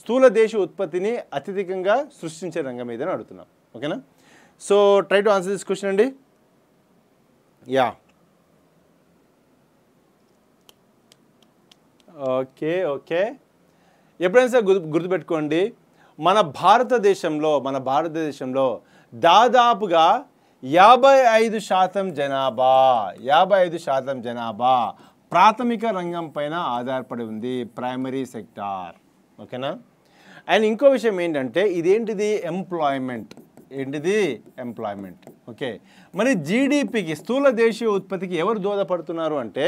స్థూల దేశ ఉత్పత్తిని అత్యధికంగా సృష్టించే రంగం ఏదని అడుగుతున్నాం ఓకేనా so try to answer this question అండి యా ఓకే ఓకే ఎప్పుడైనా సరే గుర్తు గుర్తుపెట్టుకోండి మన భారతదేశంలో మన భారతదేశంలో దాదాపుగా యాభై ఐదు శాతం జనాభా యాభై ఐదు శాతం జనాభా ప్రాథమిక రంగం పైన ఆధారపడి ఉంది ప్రైమరీ సెక్టార్ ఓకేనా అండ్ ఇంకో విషయం ఏంటంటే ఇదేంటిది ఎంప్లాయ్మెంట్ ఏంటిది ఎంప్లాయ్మెంట్ ఓకే మరి జీడిపికి స్థూల దేశీయ ఉత్పత్తికి ఎవరు దోదపడుతున్నారు అంటే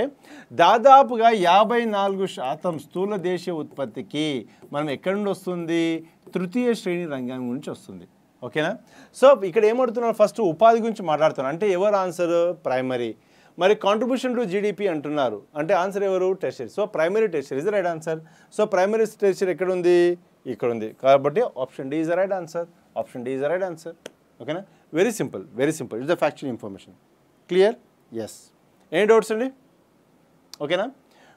దాదాపుగా యాభై నాలుగు శాతం స్థూల దేశీయ ఉత్పత్తికి మనం ఎక్కడి నుండి వస్తుంది తృతీయ శ్రేణి రంగం గురించి వస్తుంది ఓకేనా సో ఇక్కడ ఏమడుతున్నారు ఫస్ట్ ఉపాధి గురించి మాట్లాడుతున్నారు అంటే ఎవరు ఆన్సర్ ప్రైమరీ మరి కాంట్రిబ్యూషన్ టు జీడిపి అంటున్నారు అంటే ఆన్సర్ ఎవరు tertiary so primary tertiary is right answer so primary tertiary ఎక్కడ ఉంది ఇక్కడ ఉంది కాబట్టి option D is right answer ఆప్షన్ D is the right answer. ఓకేనా very simple very simple simple. The factual information clear yes ఏం doubts అండి ఓకేనా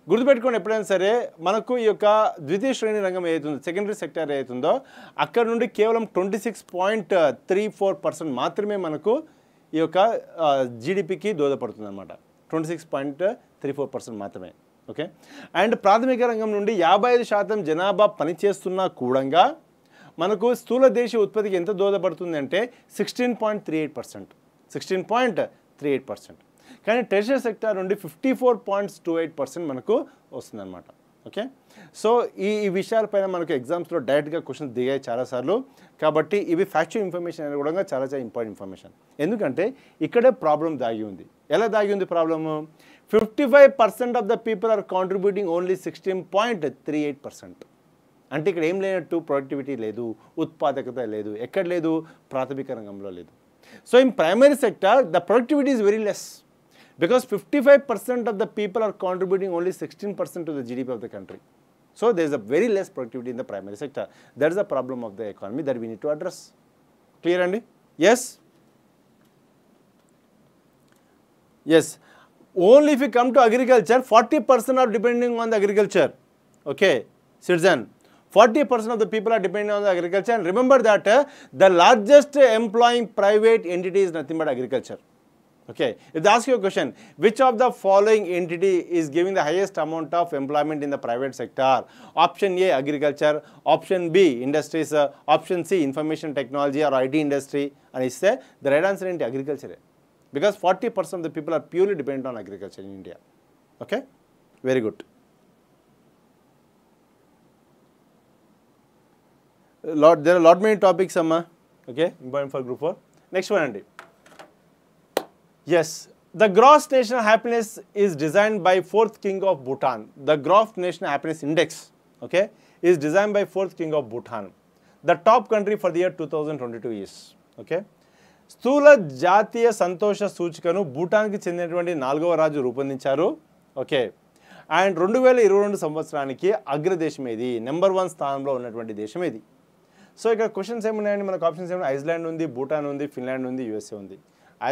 గుర్తుపెట్టుకోండి ఎప్పుడైనా సరే మనకు ఈ యొక్క ద్వితీయ శ్రేణి రంగం ఏదైతుందో సెకండరీ సెక్టర్ ఏదైతుందో అక్కడ నుండి కేవలం twenty six point three four percent మాత్రమే మనకు ఈ యొక్క జీడిపికి దోదపడుతుంది అనమాట twenty six point three four percent మాత్రమే ఓకే అండ్ ప్రాథమిక రంగం నుండి యాభై ఐదు శాతం జనాభా పనిచేస్తున్నా కూడంగా మనకు స్థూల దేశీయ ఉత్పత్తికి ఎంత దోహదపడుతుంది అంటే sixteen point three eight percent sixteen point three eight percent కానీ ట్రెషర్ సెక్టార్ నుండి fifty four points two eight percent మనకు వస్తుందన్నమాట ఓకే సో ఈ ఈ విషయాలపైన మనకు ఎగ్జామ్స్లో డైరెక్ట్గా క్వశ్చన్స్ దిగాయి చాలాసార్లు కాబట్టి ఇవి ఫ్యాక్చువల్ ఇన్ఫర్మేషన్ అనేది కూడా చాలా చాలా ఇంపార్టెంట్ ఇన్ఫర్మేషన్ ఎందుకంటే ఇక్కడే ప్రాబ్లం దాగి ఉంది ఎలా దాగి ఉంది problem fifty five percent of the people are contributing only sixteen point three eight percent అంటే ఇక్కడ ఏం లేనట్టు ప్రొడక్టివిటీ లేదు ఉత్పాదకత లేదు ఎక్కడ లేదు ప్రాథమిక రంగంలో లేదు so in primary sector the productivity is very less because fifty five percent of the people are contributing only sixteen percent to the GDP of the country so there's a very less productivity in the primary sector that is a problem of the economy that we need to address clear అండి yes yes only if you come to agriculture forty percent of depending on the agriculture okay citizen 40% of the people are dependent on the agriculture. And remember that uh, the largest employing private entity is nothing but agriculture. Okay, if they ask you a question, which of the following entity is giving the highest amount of employment in the private sector? Option A, agriculture. Option B, industries. Uh, option C, information technology or IT industry. And I say uh, the right answer is agriculture. Because 40% of the people are purely dependent on agriculture in India. Okay, very good. Lot there lot many topics అమ్మా okay important for group four next one అండి yes the gross national happiness is design by fourth king of Bhutan the gross national happiness index okay is design by fourth king of Bhutan the top country for the year two thousand twenty two years okay స్థూల జాతీయ సంతోష సూచికను భూటాన్కి చెందినటువంటి నాలుగవ రాజు రూపొందించారు okay and రెండు వేల ఇరవై రెండు సంవత్సరానికి అగ్రదేశం ఇది నెంబర్ వన్ స్థానంలో ఉన్నటువంటి దేశం ఇది సో ఇక్కడ క్వశ్చన్స్ ఏమున్నాయండి మనకు ఆప్షన్స్ ఏమన్నా ఐస్లాండ్ ఉంది భూటాన్ ఉంది ఫిన్లాండ్ ఉంది యూఎస్ఏ ఉంది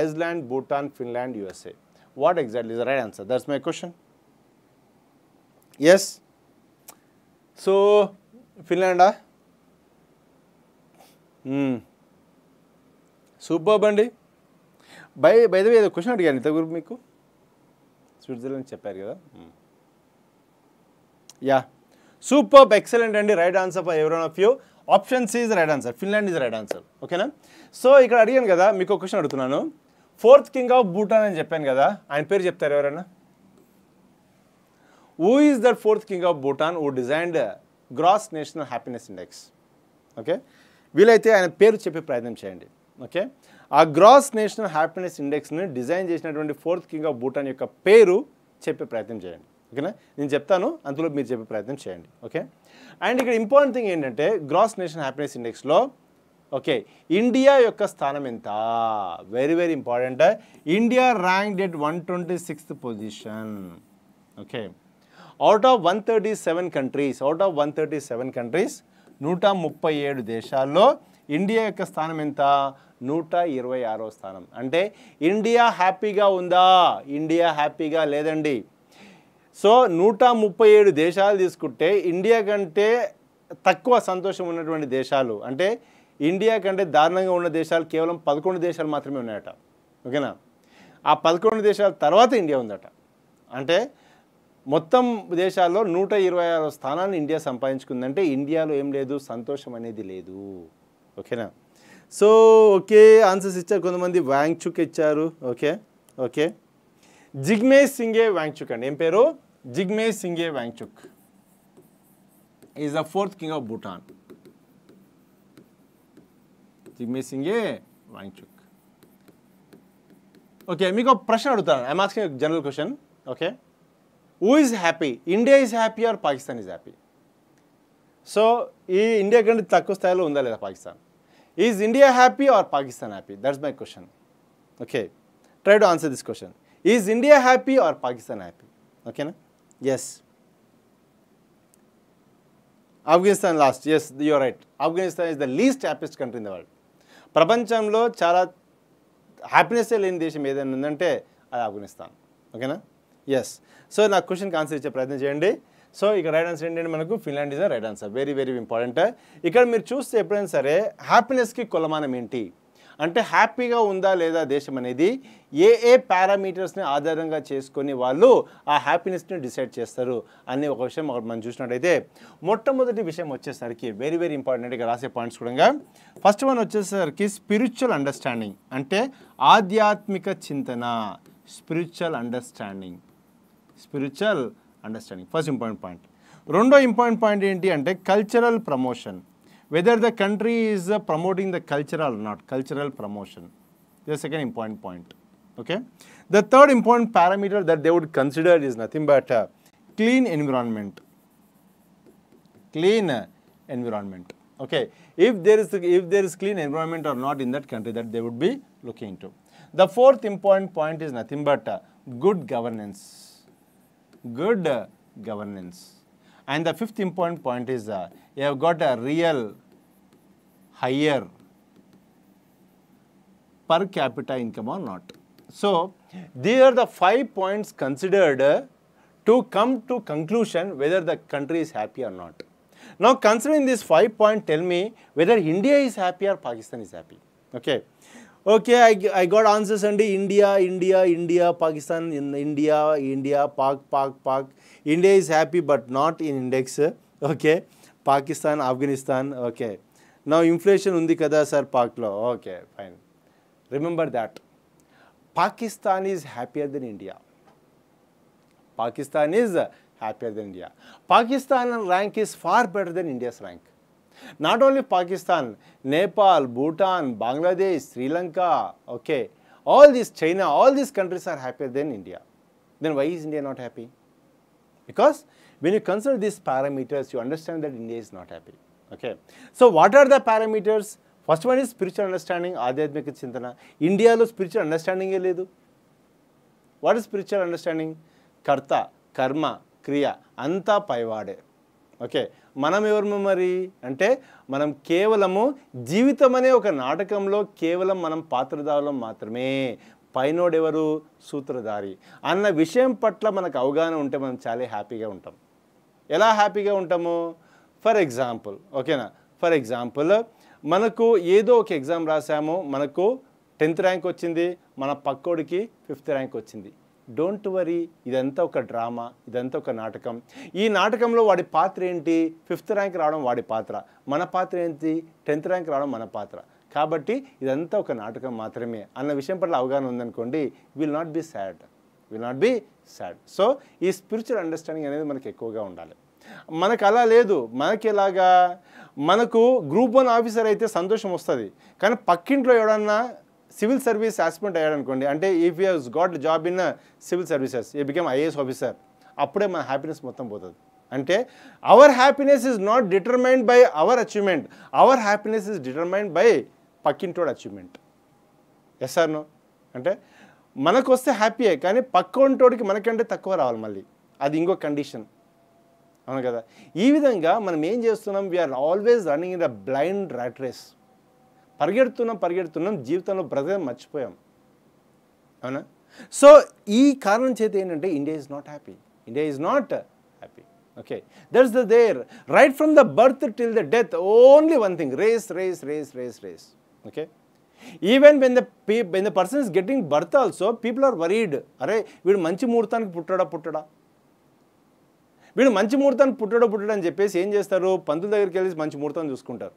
Iceland Bhutan Finland USA what exactly is right answer that's my question yes so ఫిన్లాండా సూపర్బ్ hmm. అండి బై బైదవి ఏదో క్వశ్చన్ అడిగాను ఇంత గురు మీకు స్విట్జర్లాండ్ చెప్పారు కదా యా సూపర్ ఎక్సలెంట్ అండి రైట్ ఆన్సర్ ఫర్ ఎవరైనా of you option C is right answer Finland is right answer ఓకేనా సో ఇక్కడ అడిగాను కదా మీకు క్వశ్చన్ అడుగుతున్నాను ఫోర్త్ కింగ్ ఆఫ్ భూటాన్ అని చెప్పాను కదా ఆయన పేరు చెప్తారు ఎవరైనా who is the fourth king of Bhutan who designed gross national happiness index okay వీలైతే ఆయన పేరు చెప్పే ప్రయత్నం చేయండి ఓకే ఆ గ్రాస్ నేషనల్ హ్యాపీనెస్ ఇండెక్స్ని డిజైన్ చేసినటువంటి ఫోర్త్ కింగ్ ఆఫ్ భూటాన్ యొక్క పేరు చెప్పే ప్రయత్నం చేయండి ఓకేనా నేను చెప్తాను అందులో మీరు చెప్పే ప్రయత్నం చేయండి ఓకే అండ్ ఇక్కడ ఇంపార్టెంట్ థింగ్ ఏంటంటే గ్రాస్ నేషనల్ హ్యాపీనెస్ ఇండెక్స్లో ఓకే ఇండియా యొక్క స్థానం ఎంత very very important India ranked at one twenty sixth position okay out of one thirty seven countries out of one thirty seven countries నూట ముప్పై ఏడు దేశాల్లో ఇండియా యొక్క స్థానం ఎంత నూట ఇరవై ఆరో స్థానం అంటే ఇండియా హ్యాపీగా ఉందా ఇండియా హ్యాపీగా లేదండి సో నూట ముప్పై ఏడు దేశాలు తీసుకుంటే ఇండియా కంటే తక్కువ సంతోషం ఉన్నటువంటి దేశాలు అంటే ఇండియా కంటే దారుణంగా ఉన్న దేశాలు కేవలం పదకొండు దేశాలు మాత్రమే ఉన్నాయట ఓకేనా ఆ పదకొండు దేశాల తర్వాత ఇండియా ఉందట అంటే మొత్తం దేశాల్లో నూట ఇరవై ఆరు స్థానాన్ని ఇండియా సంపాదించుకుందంటే ఇండియాలో ఏం లేదు సంతోషం అనేది లేదు ఓకేనా సో ఓకే ఆన్సర్స్ ఇచ్చారు కొంతమంది వ్యాంగ్ చుక్ ఇచ్చారు ఓకే ఓకే జిగ్మే సింగే వ్యాంగ్చుక్ అండి ఏం పేరు Jigme Singye Wangchuk is the fourth king of Bhutan Jigme Singye Wangchuk okay మీకు ఒక ప్రశ్న అడుగుతాను I masking general question okay who is happy India is happy or Pakistan is happy so ఈ ఇండియా కంటే తక్కువ స్థాయిలో ఉందా లేదా Pakistan is India happy or Pakistan happy that's my question okay try to answer this question is India happy or Pakistan happy ఓకేనా yes Afghanistan last yes your right Afghanistan is the least happiest country in the world ప్రపంచంలో చాలా happiness లేని దేశం ఏదైనా ఉందంటే అది ఆఫ్ఘనిస్తాన్ ఓకేనా yes so నాకు క్వశ్చన్కి ఆన్సర్ ఇచ్చే ప్రయత్నం చేయండి సో ఇక్కడ రైట్ ఆన్సర్ ఏంటంటే మనకు Finland is right answer very very important ఇక్కడ మీరు చూస్తే ఎప్పుడైనా సరే హ్యాపీనెస్కి కొలమానం ఏంటి అంటే హ్యాపీగా ఉందా లేదా దేశం అనేది ఏ ఏ పారామీటర్స్ని ఆధారంగా చేసుకొని వాళ్ళు ఆ హ్యాపీనెస్ని డిసైడ్ చేస్తారు అనే ఒక విషయం మనం చూసినట్టయితే మొట్టమొదటి విషయం వచ్చేసరికి వెరీ వెరీ ఇంపార్టెంట్ ఇక్కడ రాసే పాయింట్స్ కూడా ఫస్ట్ వన్ వచ్చేసరికి స్పిరిచువల్ అండర్స్టాండింగ్ అంటే ఆధ్యాత్మిక చింతన spiritual understanding spiritual understanding first important point రెండో ఇంపార్టెంట్ పాయింట్ ఏంటి అంటే cultural promotion whether the country is uh, promoting the cultural or not, cultural promotion. The second important point. Okay. The third important parameter that they would consider is nothing but uh, clean environment. Clean environment. Okay. If there is if there is clean environment or not in that country, that they would be looking into. The fourth important point is nothing but uh, good governance. Good governance. And the fifth important point is uh, you have got a real higher per capita income or not. So, these are the five points considered to come to conclusion whether the country is happy or not. Now, considering this five point, tell me whether India is happy or Pakistan is happy. Okay. Okay, I, I got answers India, India, India, Pakistan, in India, India, Pak, Pak, Pak. India is happy but not in index. Okay. Pakistan, Afghanistan. Okay. Now inflation undi kada sir paklo. Okay, fine. Remember that. Pakistan is happier than India. Pakistan is happier than India. Pakistan's rank is far better than India's rank. Not only Pakistan, Nepal, Bhutan, Bangladesh, Sri Lanka, okay. All these China, all these countries are happier than India. Then why is India not happy? Because when you consider these parameters, you understand that India is not happy. Okay so what are the parameters first one is spiritual understanding ఆధ్యాత్మిక చింతన ఇండియాలో spiritual అండర్స్టాండింగే లేదు what is spiritual understanding కర్త కర్మ క్రియ అంతా పైవాడే okay మనం ఎవరు మరి అంటే మనం కేవలము జీవితం అనే ఒక నాటకంలో కేవలం మనం పాత్రదారులం మాత్రమే పైనోడెవరు సూత్రధారి అన్న విషయం పట్ల మనకు అవగాహన ఉంటే మనం చాలా హ్యాపీగా ఉంటాం ఎలా హ్యాపీగా ఉంటాము ఫర్ ఎగ్జాంపుల్ ఓకేనా ఫర్ ఎగ్జాంపుల్ మనకు ఏదో ఒక ఎగ్జామ్ రాసాము మనకు టెన్త్ ర్యాంక్ వచ్చింది మన పక్కోడికి ఫిఫ్త్ ర్యాంక్ వచ్చింది డోంట్ వరీ ఇదంతా ఒక డ్రామా ఇదంతా ఒక నాటకం ఈ నాటకంలో వాడి పాత్ర ఏంటి ఫిఫ్త్ ర్యాంక్ రావడం వాడి పాత్ర మన పాత్ర ఏంటి టెన్త్ ర్యాంక్ రావడం మన పాత్ర కాబట్టి ఇదంతా ఒక నాటకం మాత్రమే అన్న విషయం పట్ల అవగాహన ఉందనుకోండి will not be sad will not be sad so ఈ స్పిరిచువల్ అండర్స్టాండింగ్ అనేది మనకి ఎక్కువగా ఉండాలి మనకు అలా లేదు మనకి ఎలాగా మనకు గ్రూప్ వన్ ఆఫీసర్ అయితే సంతోషం వస్తుంది కానీ పక్కింట్లో ఎవడన్నా సివిల్ సర్వీస్ ఆస్పిరెంట్ అయ్యాడు అనుకోండి అంటే if you got job in civil services he became IAS officer అప్పుడే మన హ్యాపీనెస్ మొత్తం పోతుంది అంటే our happiness is not determined by our achievement our happiness is determined by పక్కింటోడ్ అచీవ్మెంట్ ఎస్ ఆర్ నో అంటే మనకు వస్తే హ్యాపీయే కానీ పక్కంటోడికి మనకంటే తక్కువ రావాలి మళ్ళీ అది ఇంకో కండిషన్ అవును కదా ఈ విధంగా మనం ఏం చేస్తున్నాం we are always running in the blind rat race పరిగెడుతున్నాం పరిగెడుతున్నాం జీవితంలో బ్రతకం మర్చిపోయాం అవునా సో ఈ కారణం చేత ఏంటంటే India is not happy India is not happy okay that's the there right from the birth till the death only one thing race race race race race okay even when the p when the person is getting birth also people are worried అరే వీడు మంచి ముహూర్తానికి పుట్టడా పుట్టడా వీడు మంచి ముహూర్తాన్ని పుట్టడో పుట్టడని చెప్పేసి ఏం చేస్తారు పంతుల దగ్గరికి వెళ్ళి మంచి ముహూర్తం చూసుకుంటారు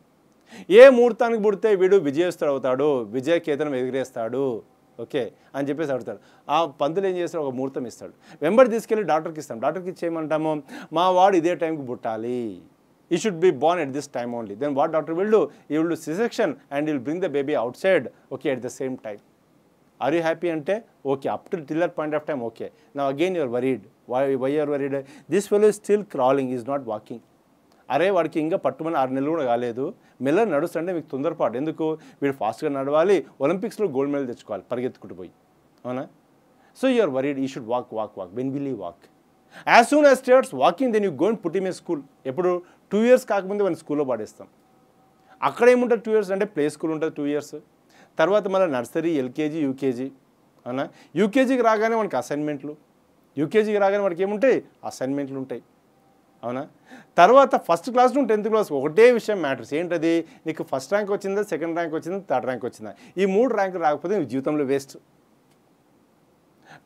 ఏ ముహూర్తానికి పుడితే వీడు విజయస్తుడు అవుతాడు విజయకేతనం ఎగిరేస్తాడు ఓకే అని చెప్పేసి అడుగుతాడు ఆ పంతులు ఏం చేస్తాడు ఒక ముహూర్తం ఇస్తాడు వెంబడి తీసుకెళ్ళి డాక్టర్కి ఇస్తాం డాక్టర్కి ఇచ్చేయమంటాము మా వాడు ఇదే టైంకి పుట్టాలి he should be born at this time only then what doctor వీళ్ళు he will C section and will bring the baby outside okay at the same time are you happy అంటే okay up to till a point of time okay నా again your worried why why are very this fellow is still crawling is not walking అరే వాడికి ఇంకా పట్టుమని ఆరు నెలలు కూడా కాలేదు మెల్లగా నడుస్తుంటే మీకు తొందరపాటు ఎందుకు వీడు ఫాస్ట్గా నడవాలి ఒలింపిక్స్లో గోల్డ్ మెడల్ తెచ్చుకోవాలి పరిగెత్తుకుంటూ పోయి అవునా so you're worried you should walk walk walk when will you walk as soon as states walking then you gone పుట్టి మే స్కూల్ ఎప్పుడు టూ ఇయర్స్ కాకముందే మనం స్కూల్లో పాడేస్తాం అక్కడ ఏముంటుంది టూ ఇయర్స్ అంటే ప్లే స్కూల్ ఉంటుంది టూ ఇయర్స్ తర్వాత మళ్ళీ నర్సరీ ఎల్కేజీ యూకేజీ అవునా యూకేజీకి రాగానే మనకి అసైన్మెంట్లు యూకేజీకి రాగానే వాడికి ఏముంటాయి అసైన్మెంట్లు ఉంటాయి అవునా తర్వాత ఫస్ట్ క్లాస్ నుండి టెన్త్ క్లాస్ ఒకటే విషయం మ్యాటర్స్ ఏంటది నీకు ఫస్ట్ ర్యాంక్ వచ్చిందా సెకండ్ ర్యాంక్ వచ్చిందా థర్డ్ ర్యాంక్ వచ్చిందా ఈ మూడు ర్యాంకులు రాకపోతే నీ జీవితంలో వేస్ట్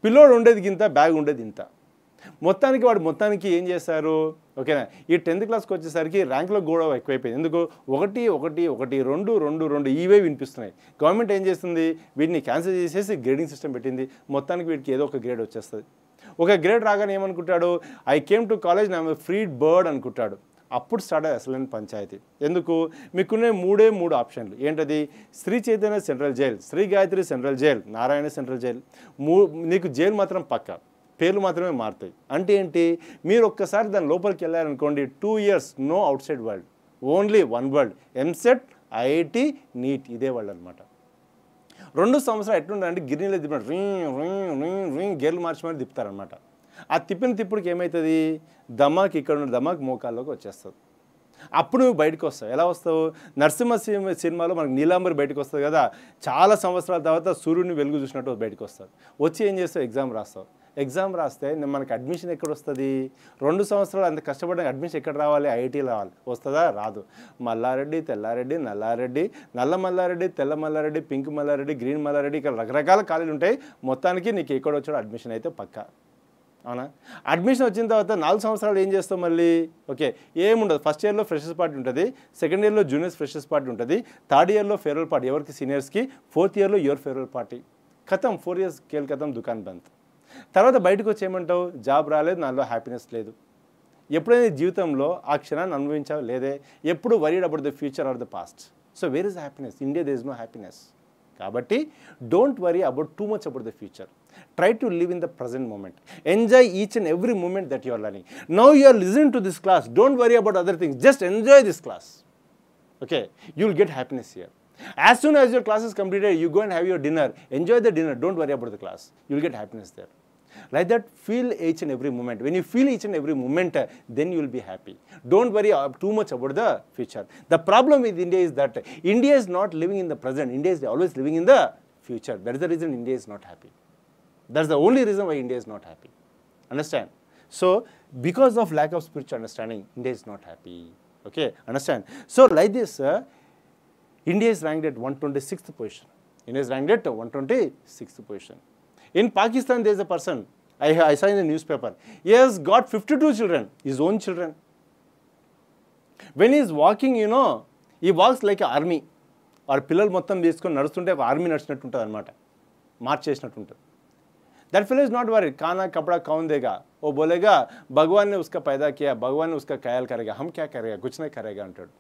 పిల్లోడు ఉండేది ఇంత బ్యాగ్ ఉండేది ఇంత మొత్తానికి వాడు మొత్తానికి ఏం చేస్తారు ఓకేనా ఈ టెన్త్ క్లాస్కి వచ్చేసరికి ర్యాంకులో గొడవ ఎక్కువైపోయింది ఎందుకు ఒకటి ఒకటి ఒకటి రెండు రెండు రెండు ఇవే వినిపిస్తున్నాయి గవర్నమెంట్ ఏం చేస్తుంది వీటిని క్యాన్సిల్ చేసేసి గ్రేడింగ్ సిస్టమ్ పెట్టింది మొత్తానికి వీటికి ఏదో ఒక గ్రేడ్ వచ్చేస్తుంది ఒక గ్రేడ్ రాగానే ఏమనుకుంటాడు ఐ కేమ్ టు కాలేజ్ నా ఫ్రీడ్ బర్డ్ అనుకుంటాడు అప్పుడు స్టార్ట్ అయ్యి అసలైన పంచాయతీ ఎందుకు మీకున్న మూడే మూడు ఆప్షన్లు ఏంటది Sri Chaitanya central jail Sri Gayatri central jail Narayana central jail మూ నీకు జైలు మాత్రం పక్క పేర్లు మాత్రమే మారుతాయి అంటే ఏంటి మీరు ఒక్కసారి దాని లోపలికి వెళ్ళారనుకోండి two years no outside world only one world EAMCET IIT NEET ఇదే వరల్డ్ అనమాట రెండు సంవత్సరాలు ఎట్లుండాలంటే గిరినీళ్ళు తిప్పిన రీ రీ రీ రీ గేర్లు మార్చి మరి తిప్పుతారనమాట ఆ తిప్పిన తిప్పుడుకి ఏమవుతుంది దమాక్ ఇక్కడ ఉన్న దమాక్ మోకాల్లోకి వచ్చేస్తుంది అప్పుడు నువ్వు బయటకు వస్తావు ఎలా వస్తావు నరసింహ సినిమాలో మనకు నీలాంబరి బయటకు వస్తుంది కదా చాలా సంవత్సరాల తర్వాత సూర్యుడిని వెలుగు చూసినట్టు బయటకు వస్తుంది వచ్చి ఏం చేస్తావు ఎగ్జామ్ రాస్తావు ఎగ్జామ్ రాస్తే మనకి అడ్మిషన్ ఎక్కడ వస్తుంది రెండు సంవత్సరాలు అంత కష్టపడిన అడ్మిషన్ ఎక్కడ రావాలి ఐఐటీ రావాలి వస్తుందా రాదు మల్లారెడ్డి తెల్లారెడ్డి నల్లారెడ్డి నల్ల మల్లారెడ్డి తెల్ల మల్లారెడ్డి పింక్ మల్లారెడ్డి గ్రీన్ మల్లారెడ్డి ఇక్కడ రకరకాల ఖాళీలు ఉంటాయి మొత్తానికి నీకు ఎక్కడ వచ్చాడో అడ్మిషన్ అయితే పక్కా అవునా అడ్మిషన్ వచ్చిన తర్వాత నాలుగు సంవత్సరాలు ఏం చేస్తాం మళ్ళీ ఓకే ఏముండదు ఫస్ట్ ఇయర్లో ఫ్రెషర్స్ పార్టీ ఉంటుంది సెకండ్ ఇయర్లో జూనియర్స్ ఫ్రెషర్స్ పార్టీ ఉంటుంది థర్డ్ ఇయర్లో ఫేర్వెల్ పార్టీ ఎవరికి సీనియర్స్కి ఫోర్త్ ఇయర్లో యువర్ ఫేర్వెల్ పార్టీ కథం ఫోర్ ఇయర్స్ కేల్ కథం దుకాన్ బంద్ తర్వాత బయటకు వచ్చి ఏమంటావు జాబ్ రాలేదు నాలో హ్యాపీనెస్ లేదు ఎప్పుడైనా జీవితంలో ఆ క్షణాన్ని అనుభవించావు లేదే ఎప్పుడు worried about the future or the past so where is happiness India does no happiness కాబట్టి don't worry about too much about the future try to live in the present moment enjoy each and every moment that your learning now you are listen to this class don't worry about other things just enjoy this class okay you will get happiness here as soon as your class is completed you go and have your dinner enjoy the dinner don't worry about the class you will get happiness there Like that, feel each and every moment. When you feel each and every moment, uh, then you will be happy. Don't worry uh, too much about the future. The problem with India is that India is not living in the present. India is always living in the future. That is the reason India is not happy. That's the only reason why India is not happy. Understand? So, because of lack of spiritual understanding, India is not happy. Okay, understand? So, like this, uh, India is ranked at 126th position. India is ranked at 126th position. In Pakistan does a person I high sign the newspaper he has got fifty two children his own children when is walking you know he walks like army వారి పిల్లలు మొత్తం తీసుకొని నడుస్తుంటే ఒక army నడిచినట్టు ఉంటుంది అనమాట మార్చేసినట్టు ఉంటుంది that feel is not worry కానా కపడా కౌన్ దేగా ఓ బోలేగా భగవాన్ ఉస్క పైదా కియా భగవాన్ ఉస్క కాయాలు కరేగా హమ్ క్యా కరేగా గుచ్చినా కరేగా అంటాడు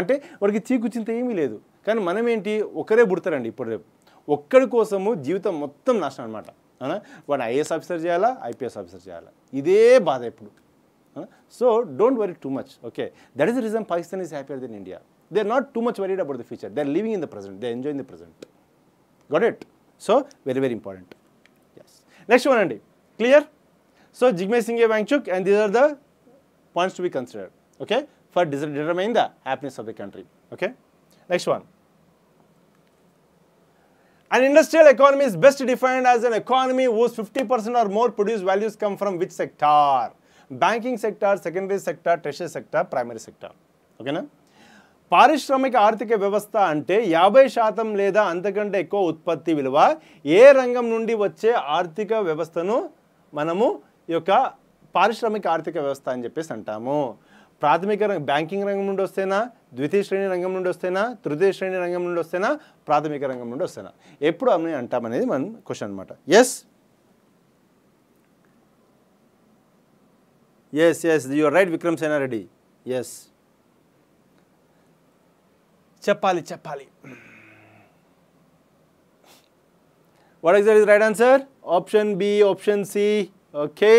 అంటే వాడికి చీ గుచ్చింత ఏమీ లేదు కానీ మనం ఏంటి ఒకరే పుడతారండి ఇప్పుడు రేపు ఒక్కడి కోసము జీవితం మొత్తం నాశనం అనమాట వాడు ఐఏఎస్ ఆఫీసర్ చేయాలా ఐపీఎస్ ఆఫీసర్ చేయాలా ఇదే బాధ ఇప్పుడు so don't worry too much okay that is the reason Pakistan is happy then India they are not too much worried about the future they are living in the present they enjoy in the present got it so very very important yes next one అండి clear so Jigme Singye చుక్ and these are the points to be considered okay for determine the happiness of the country okay next one An industrial economy is best defined as an economy whose 50% or more produced values come from which sector? Banking sector, secondary sector, tertiary sector, primary sector. ఓకేనా పారిశ్రామిక ఆర్థిక వ్యవస్థ అంటే యాభై శాతం లేదా అంతకంటే ఎక్కువ ఉత్పత్తి విలువ ఏ రంగం నుండి వచ్చే ఆర్థిక వ్యవస్థను మనము ఈ యొక్క పారిశ్రామిక ఆర్థిక వ్యవస్థ అని చెప్పేసి అంటాము ప్రాథమిక బ్యాంకింగ్ రంగం నుండి వస్తేనా ద్వితీయ శ్రేణి రంగం నుండి వస్తేనా తృతీయ శ్రేణి రంగం నుండి వస్తేనా ప్రాథమిక రంగం నుండి వస్తేనా ఎప్పుడు అని అంటామనేది మనం క్వశ్చన్ అనమాట yes yes yes you right Vikram Senareddy yes చెప్పాలి చెప్పాలి what is that is right answer option B option C okay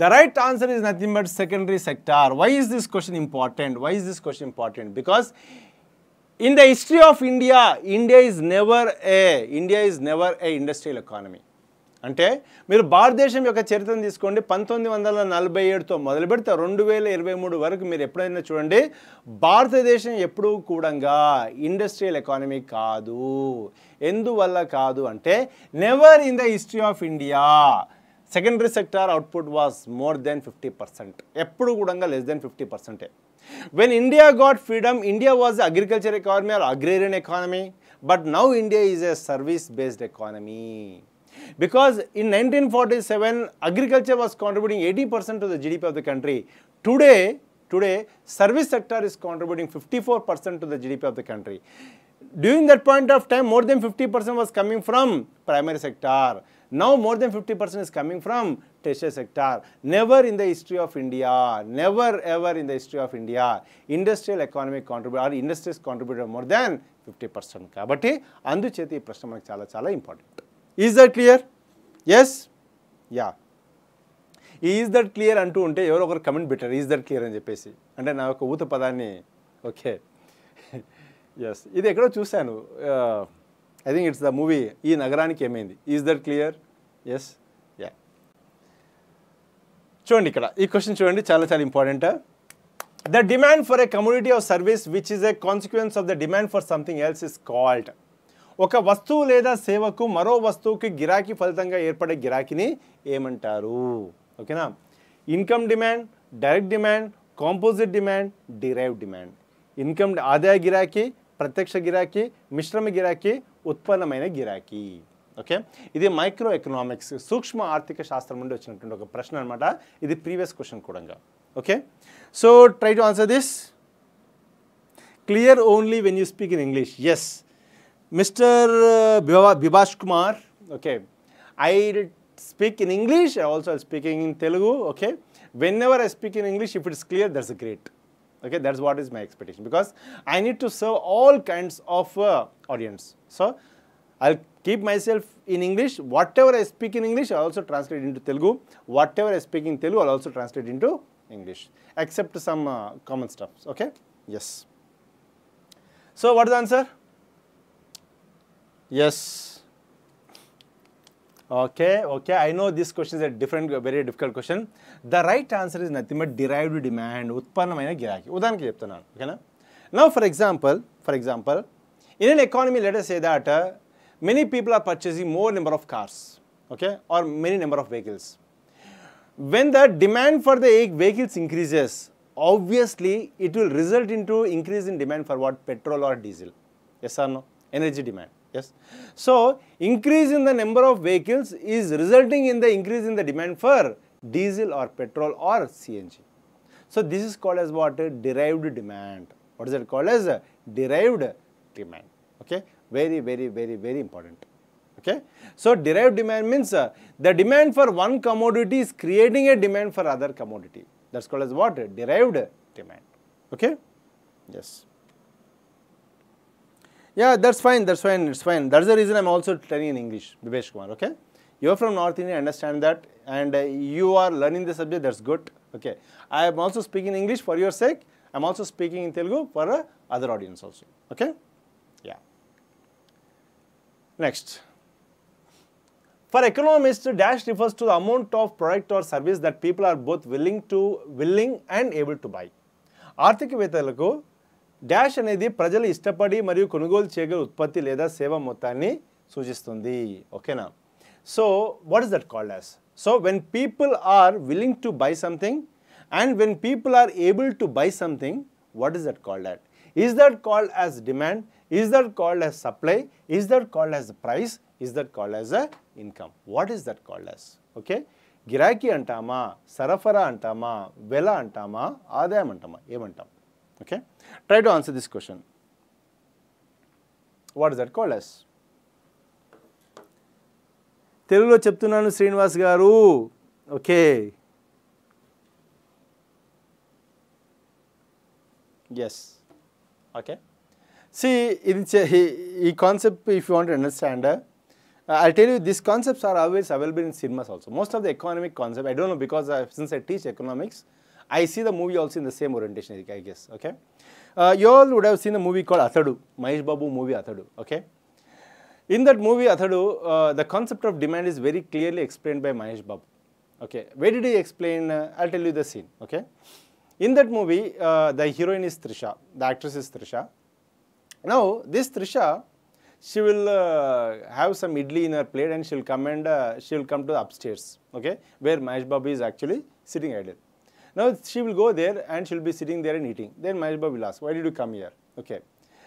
The right answer is nothing but secondary sector. Why is this question important? Why is this question important? Because in the history of India, India is never a, India is never a industrial economy. అంటే మీరు భారతదేశం యొక్క చరిత్రను తీసుకోండి పంతొమ్మిది వందల నలభై ఏడుతో మొదలు పెడితే రెండు వేల ఇరవై మూడు వరకు మీరు ఎప్పుడైనా చూడండి భారతదేశం ఎప్పుడూ కూడా ఇండస్ట్రియల్ ఎకానమీ కాదు ఎందువల్ల కాదు అంటే never in the history of India secondary sector output was more than 50%. Eppudu kudanga less than 50%. When India got freedom, India was the agriculture economy or agrarian economy. But now India is a service-based economy. Because in 1947, agriculture was contributing 80% to the GDP of the country. Today, today, service sector is contributing 54% to the GDP of the country. During that point of time, more than 50% was coming from primary sector. Now more than 50% is coming from tertiary sector. Never in the history of India, never ever in the history of India, industrial economic contributor or industries contributed more than 50%. కాబట్టి అందుచేత ఈ ప్రశ్న మనకు చాలా చాలా important is that clear yes yeah is that clear అంటూ ఉంటే ఎవరో ఒకరు కమెంట్ పెట్టారు ఈజ్ దట్ క్లియర్ అని చెప్పేసి అంటే నా యొక్క ఊత పదాన్ని ఓకే ఎస్ ఇది ఎక్కడో చూశాను I think it's the movie ఈ నగరానికి ఏమైంది is that clear yes yeah చూడండి ఇక్కడ ఈ క్వశ్చన్ చూడండి చాలా చాలా important the demand for a community of service which is a consequence of the demand for something else is called ఒక వస్తువు లేదా సేవకు మరో వస్తువుకి గిరాకీ ఫలితంగా ఏర్పడే గిరాకీని ఏమంటారు ఓకేనా income demand direct demand composite demand derive demand income ఆదాయ గిరాకీ ప్రత్యక్ష గిరాకీ మిశ్రమ గిరాకీ ఉత్పన్నమైన గిరాకీ ఓకే ఇది మైక్రో ఎకనామిక్స్ సూక్ష్మ ఆర్థిక శాస్త్రం నుండి వచ్చినటువంటి ఒక ప్రశ్న అనమాట ఇది ప్రీవియస్ క్వశ్చన్ కూడా okay so try to answer this clear only when you speak in English yes mister uh, Bibhash Kumar okay I speak in English also speaking in Telugu okay whenever I speak in English if it's clear that's great okay that's what is my expectation because i need to serve all kinds of uh, audience so i'll keep myself in english whatever i speak in english i'll also translate into telugu whatever i speak in telugu i'll also translate into english except some uh, common stuffs okay yes so what is the answer yes Okay, okay. I know this question is a different, very difficult question. The right answer is nothing but derived demand, utpannamaina giraki. ఉదాహరణకి చెప్తాను నేను ఓకేనా now for example for example in an economy letters a that many people are purchasing more number of cars okay or many number of vehicles when the demand for obviously it will result into increase in demand for what petrol or diesel yes or no energy demand Yes. So, increase in the number of vehicles is resulting in the increase in the demand for diesel or petrol or CNG. So, this is called as what? Derived demand. What is it called as? Derived demand. Okay. Very, very, very, very important. Okay. So, derived demand means uh, the demand for one commodity is creating a demand for other commodity. That is called as what? Derived demand. Okay. Yes. Yeah, that's fine, that's fine, it's fine. That's the reason I'm also learning in English, Vivesh Kumar, okay? You're from North India, understand that, and uh, you are learning the subject, that's good, okay? I am also speaking English for your sake. I'm also speaking in Telugu for uh, other audience also, okay? Yeah. Next. For economists, dash refers to the amount of product or service that people are both willing to willing and able to buy. ఆర్థికవేత్తలకు dash అనేది ప్రజలు ఇష్టపడి మరియు కొనుగోలు చేయగల ఉత్పత్తి లేదా సేవ మొత్తాన్ని సూచిస్తుంది ఓకేనా so what is that called as so when people are willing to buy something and when people are able to buy something what is that called at is that called as demand is that called as supply is that called as price is that called as a income what is that called as okay గిరాకీ అంటామా సరఫరా అంటామా వెల అంటామా ఆదాయం అంటామా ఏమంటాం Okay? Try to answer this question. What is that called as? తెలుగులో చెప్తున్నాను శ్రీనివాస్ గారు ఓకే ఎస్ ఓకే సి ఇది ఈ concept if you want understand I tell you this concepts are always available in cinemas also most of the economic concept I don't know because I since I teach economics I see the movie also in the same orientation, I guess. Okay. Uh, you all would have seen a movie called Athadu, Mahesh Babu movie Athadu. Okay. In that movie Athadu, uh, the concept of demand is very clearly explained by Mahesh Babu. Okay. Where did he explain? Uh, I'll tell you the scene. Okay. In that movie, uh, the heroine is Trisha, the actress is Trisha. Now, this Trisha, she will uh, have some idli in her plate and she will come and uh, she will come to upstairs, okay, where Mahesh Babu is actually sitting idle. Now she will go there and she'll be sitting there and eating. Then Maheshba will ask, why did you come here? Okay.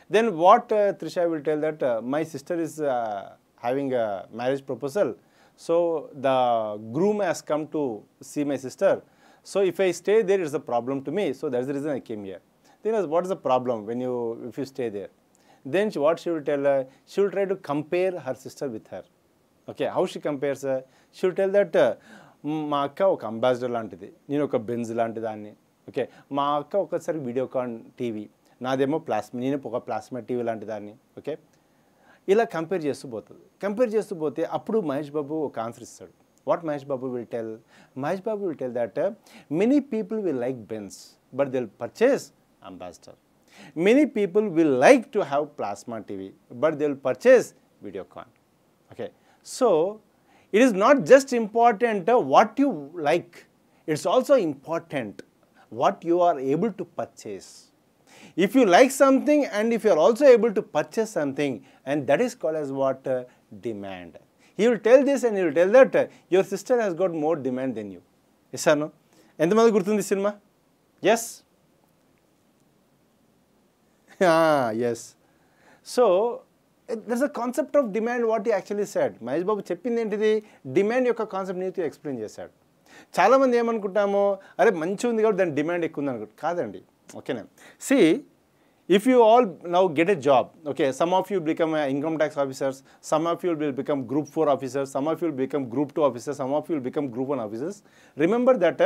Then what uh, Trisha will tell that uh, my sister is uh, having a marriage proposal. So the groom has come to see my sister. So if I stay there, it's a problem to me. So that's the reason I came here. Then what is the problem when you if you stay there? Then she, what she will tell she will try to compare her sister with her. Okay, how she compares her? She will tell that uh, మా అక్క ఒక ambassador లాంటిది నేను ఒక Benz లాంటి దాన్ని okay మా అక్క ఒకసారి వీడియోకాన్ టీవీ నాదేమో ప్లాస్మా నేను ఒక ప్లాస్మా టీవీ లాంటి దాన్ని ఓకే ఇలా కంపేర్ చేస్తూ పోతుంది కంపేర్ చేస్తూ పోతే అప్పుడు మహేష్ బాబు ఒక ఆన్సర్ ఇస్తాడు what Mahesh Babu will tell Mahesh Babu will tell that many people will like Benz but they'll purchase Ambassador many people will like to have plasma TV but they'll purchase Videocon okay so It is not just important uh, what you like, it's also important what you are able to purchase. If you like something and if you are also able to purchase something and that is called as what uh, demand. He will tell this and he will tell that uh, your sister has got more demand than you. Yes or no? Yes? [LAUGHS] Ah, Yes. So, there's a concept of demand what you actually said Mahesh Babu చెప్పింది ఏంటిది demand యొక్క concept నీతో explain చేశాడు చాలామంది ఏమనుకుంటాము అరే మంచి ఉంది కాబట్టి దాని డిమాండ్ ఎక్కువ ఉంది అనుకుంటు కాదండి ఓకేనా see if you all now get a job okay some of you become income tax officers some of you will become group four officers some of you'll become group two officers some of you'll become group one officers remember that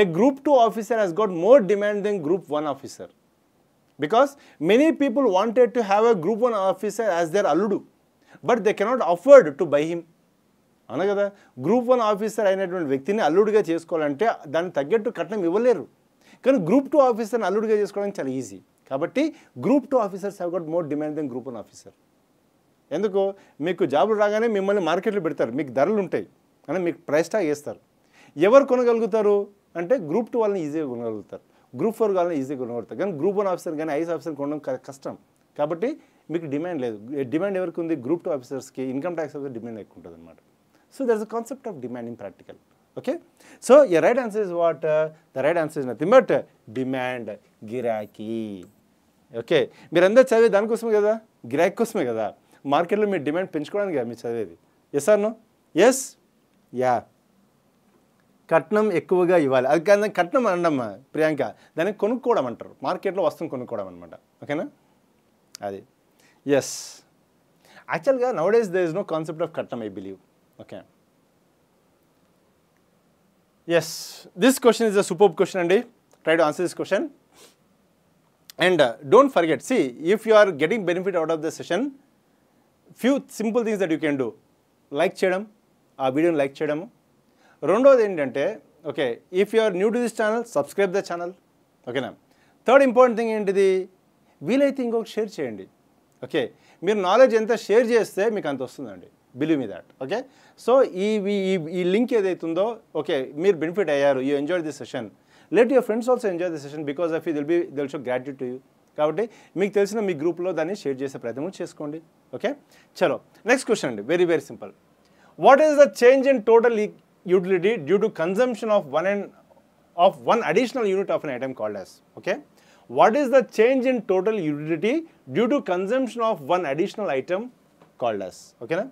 a group two officer he's got more demand then group one officer because many people wanted to have a group one officer as their అల్లుడు but they cannot afford to buy him అవునా కదా group one officer అయినటువంటి వ్యక్తిని అల్లుడిగా చేసుకోవాలంటే దాన్ని తగ్గట్టు కట్నం ఇవ్వలేరు కానీ గ్రూప్ టూ ఆఫీసర్ని అల్లుడిగా చేసుకోవడానికి చాలా ఈజీ కాబట్టి group two officers have got more demand then group one officer ఎందుకు మీకు జాబులు రాగానే మిమ్మల్ని మార్కెట్లో పెడతారు మీకు ధరలు ఉంటాయి అని మీకు ప్రైస్ టాగ్ వేస్తారు ఎవరు కొనగలుగుతారు అంటే గ్రూప్ టూ వాళ్ళని ఈజీగా కొనగలుగుతారు గ్రూప్ ఫోర్ కావాలని ఈజీగా కొనగలుగుతారు కానీ గ్రూప్ వన్ ఆఫీసర్ కానీ ఐఎస్ ఆఫీసర్ కొనడం కష్టం కాబట్టి మీకు డిమాండ్ లేదు డిమాండ్ ఎవరికి ఉంది గ్రూప్ టూ ఆఫీసర్స్కి ఇన్కమ్ ట్యాక్స్ ఆఫీసర్ డిమాండ్ ఎక్కువ ఉంటుంది అనమాట so there's a concept of demand in practical okay so a right answer is what the right answer is nothing but demand గిరాకీ ఓకే మీరందరూ చదివే దానికోసమే కదా గిరాకీ కోసమే కదా మార్కెట్లో మీరు డిమాండ్ పెంచుకోవడానికి కదా మీరు చదివేది ఎస్ నో ఎస్ యా కట్నం ఎక్కువగా ఇవ్వాలి అది కానీ కట్నం అనడమ్మా ప్రియాంక దాన్ని కొనుక్కోవడం అంటారు మార్కెట్లో వస్తువు కొనుక్కోవడం అనమాట ఓకేనా అది ఎస్ యాక్చువల్గా nowadays there is no concept of katnam I believe okay yes this question is a super question అండి try to answer this question and don't forget see if you are getting benefit out of the session few simple things that you can do like చేయడం ఆ వీడియోని like చేయడము రెండోది ఏంటంటే okay if you are new to this channel subscribe the channel ఓకేనా third important thing ఏంటిది వీలైతే ఇంకొక షేర్ చేయండి ఓకే మీరు నాలెడ్జ్ ఎంత షేర్ చేస్తే మీకు అంత వస్తుందండి believe me that okay so ఈ ఈ లింక్ ఏదైతుందో ఓకే మీరు బెనిఫిట్ అయ్యారు you enjoy the session let your friends also enjoy the session because of you they'll be they'll show gratitude to you కాబట్టి మీకు తెలిసిన మీ గ్రూప్లో దాన్ని షేర్ చేసే ప్రయత్నం చేసుకోండి ఓకే చలో నెక్స్ట్ క్వశ్చన్ అండి very very simple what is the change in total utility due to consumption of one and of one additional unit of an item called as okay what is the change in total utility due to consumption of one additional item called as okay ఓకేనా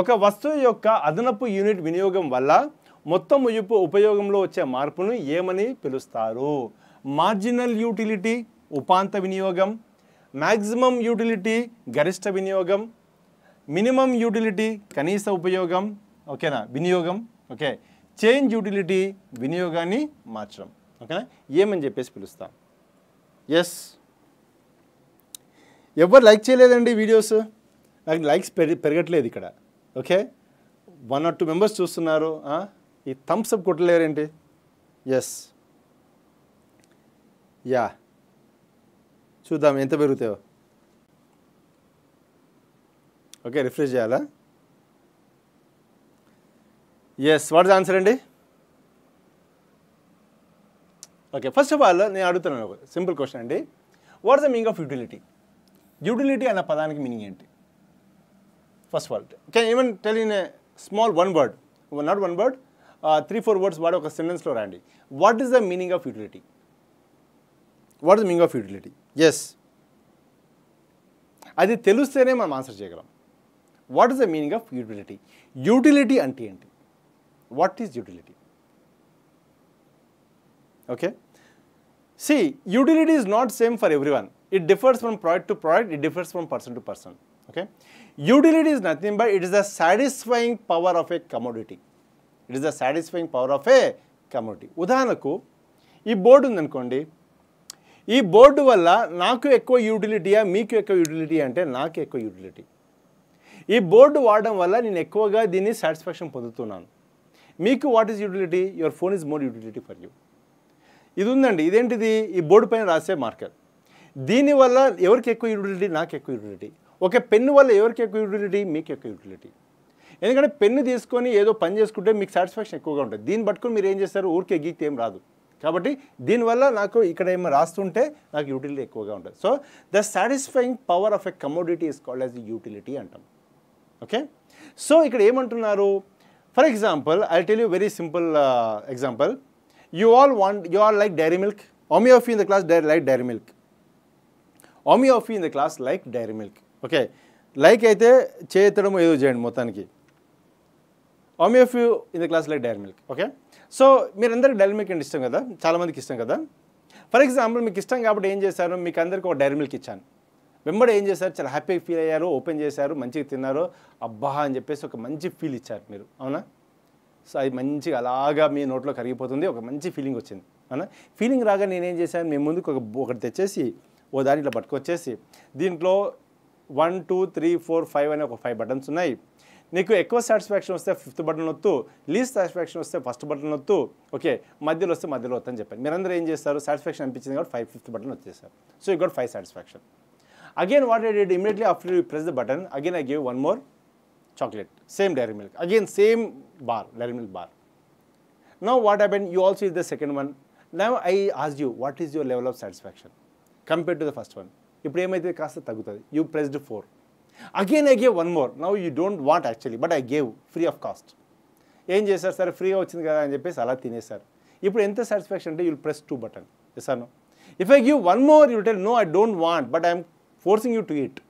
ఒక వస్తువు యొక్క అదనపు unit వినియోగం వల్ల మొత్తం ఉయుపు ఉపయోగంలో వచ్చే మార్పును ఏమని పిలుస్తారు మార్జినల్ యూటిలిటీ ఉపాంత వినియోగం మ్యాక్సిమం యూటిలిటీ గరిష్ట వినియోగం మినిమం యూటిలిటీ కనీస ఉపయోగం ఓకేనా వినియోగం ఓకే చేంజ్ యూటిలిటీ వినియోగాన్ని మార్చడం ఓకేనా ఏమని చెప్పేసి పిలుస్తాం ఎస్ ఎవరు లైక్ చేయలేదండి వీడియోస్ నాకు లైక్స్ పెరగట్లేదు ఇక్కడ okay one or two members చూస్తున్నారు ఈ థమ్స్ అప్ కొట్టలేరేంటి ఎస్ యా చూద్దాం ఎంత పెరుగుతాయో ఓకే రిఫ్రెష్ చేయాలా ఎస్ వాట్ ఇస్ ఆన్సర్ అండి ఓకే ఫస్ట్ ఆఫ్ ఆల్ నేను అడుగుతున్నాను ఒక సింపుల్ క్వశ్చన్ అండి what is the meaning of utility utility అన్న పదానికి మీనింగ్ ఏంటి first of all can even tell in a small one word not one word three four words వాడు ఒక సెంటెన్స్లో రాండి what is the meaning of utility what is meaning of utility yes అది తెలిస్తేనే మనం ఆన్సర్ చేయగలం what is the meaning of utility utility అంటే ఏంటి What is utility? Okay. See, utility is not same for everyone. It differs from product to product, it differs from person to person. Okay. Utility is nothing but it is a satisfying power of a commodity. It is the satisfying power of a community ఉదాహరణకు ఈ board ఉందనుకోండి ఈ board వల్ల నాకు ఎక్కువ యూటిలిటీయా మీకు ఎక్కువ utility అంటే నాకు ఎక్కువ యూటిలిటీ ఈ బోర్డు వాడడం వల్ల నేను ఎక్కువగా దీన్ని సాటిస్ఫాక్షన్ పొందుతున్నాను మీకు what is utility your phone is more utility for you ఇది ఉందండి ఇదేంటిది ఈ బోర్డు పైన రాసే మార్కర్ దీనివల్ల ఎవరికి ఎక్కువ యూటిలిటీ నాకు ఎక్కువ యూటిలిటీ ఒక పెన్ను వల్ల ఎవరికి ఎక్కువ యూటిలిటీ మీకు ఎక్కువ యూటిలిటీ ఎందుకంటే పెన్ను తీసుకొని ఏదో పని చేసుకుంటే మీకు సాటిస్ఫాక్షన్ ఎక్కువగా ఉంటుంది దీన్ని పట్టుకుని మీరు ఏం చేస్తారు ఊరికే గీక్తి ఏం రాదు కాబట్టి దీనివల్ల నాకు ఇక్కడ ఏమో రాస్తుంటే నాకు యూటిలిటీ ఎక్కువగా ఉంటుంది so the satisfying power of a commodity is called as utility అంటాం ఓకే సో ఇక్కడ ఏమంటున్నారు for example I tell you very simple example you all want you all like dairy milk how many of you in the class dairy like dairy milk how many of you in the class like dairy milk okay like అయితే చేయడం ఏదో చేయండి మొత్తానికి how many of you in the class like dairy milk okay so మీరందరూ dairy milk అంటే ఇష్టం కదా చాలామందికి ఇష్టం కదా ఫర్ ఎగ్జాంపుల్ మీకు ఇష్టం కాబట్టి ఏం చేశారు మీకు అందరికీ ఒక డైరీ మిల్క్ ఇచ్చాను వెంబడి ఏం చేశారు చాలా హ్యాపీగా ఫీల్ అయ్యారు ఓపెన్ చేశారు మంచిగా తిన్నారు అబ్బా అని చెప్పేసి ఒక మంచి ఫీల్ ఇచ్చారు మీరు అవునా సో అది మంచిగా అలాగా మీ నోట్లో కరిగిపోతుంది ఒక మంచి ఫీలింగ్ వచ్చింది అవునా ఫీలింగ్ రాగా నేనేం చేశాను మీ ముందుకు ఒక ఒకటి తెచ్చేసి ఓ దాని ఇట్లా పట్టుకొచ్చేసి దీంట్లో one two three four five అనే ఒక ఫైవ్ బటన్స్ ఉన్నాయి నీకు ఎక్కువ సాటిస్ఫాక్షన్ వస్తే ఫిఫ్త్ బటన్ వత్తు లీస్ట్ సాటిస్ఫాక్షన్ వస్తే ఫస్ట్ బటన్ వత్తు ఓకే మధ్యలో వస్తే మధ్యలో వద్దని చెప్పాను మీరందరూ ఏం చేస్తారు సాటిస్ఫాక్షన్ అనిపించింది కాబట్టి ఫైవ్ ఫిఫ్త్ బటన్ వచ్చేసారు సో ఇక్కడ five satisfaction Again, what I did immediately after you press the button, again I gave one more chocolate, same dairy milk. Again, same bar, dairy milk bar. Now, what happened? You also eat the second one. Now, I asked you, what is your level of satisfaction compared to the first one? You pressed four. Again, I gave one more. Now, you don't want actually, but I gave free of cost. sir, sir, free of sir. If you enter satisfaction, you will press two button. Yes or no? If I give one more, you will tell, no, I don't want, but I am forcing you to eat.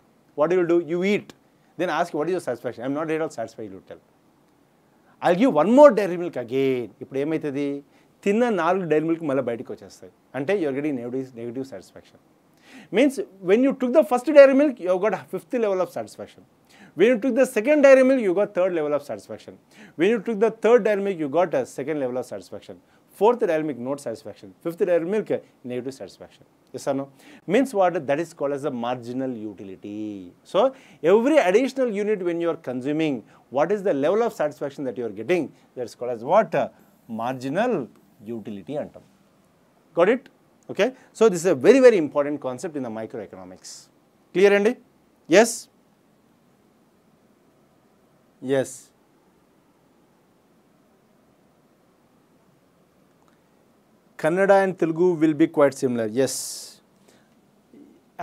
What you will do? You eat. Then ask what is your satisfaction? I'm not at all satisfied, you tell. I'll give one more dairy milk again. ఇప్పుడు ఏమవుతుంది తిన్న నాలుగు dairy milk మళ్ళీ బయటకు వచ్చేస్తాయి అంటే you're getting negative negative satisfaction means when you took the first dairy milk you got fifth level of satisfaction when you took the second dairy milk you got third level of satisfaction when you took the third dairy milk you got second level of satisfaction Fourth dynamic, node satisfaction. Fifth dynamic, negative satisfaction. Yes or no? Means what? That is called as a marginal utility. So, every additional unit when you are consuming, what is the level of satisfaction that you are getting? That is called as what? Marginal utility Got it? Okay. So, this is a very, very important concept in the microeconomics. Clear, Andy? Yes? Yes. Kannada and Telugu will be quite similar. Yes.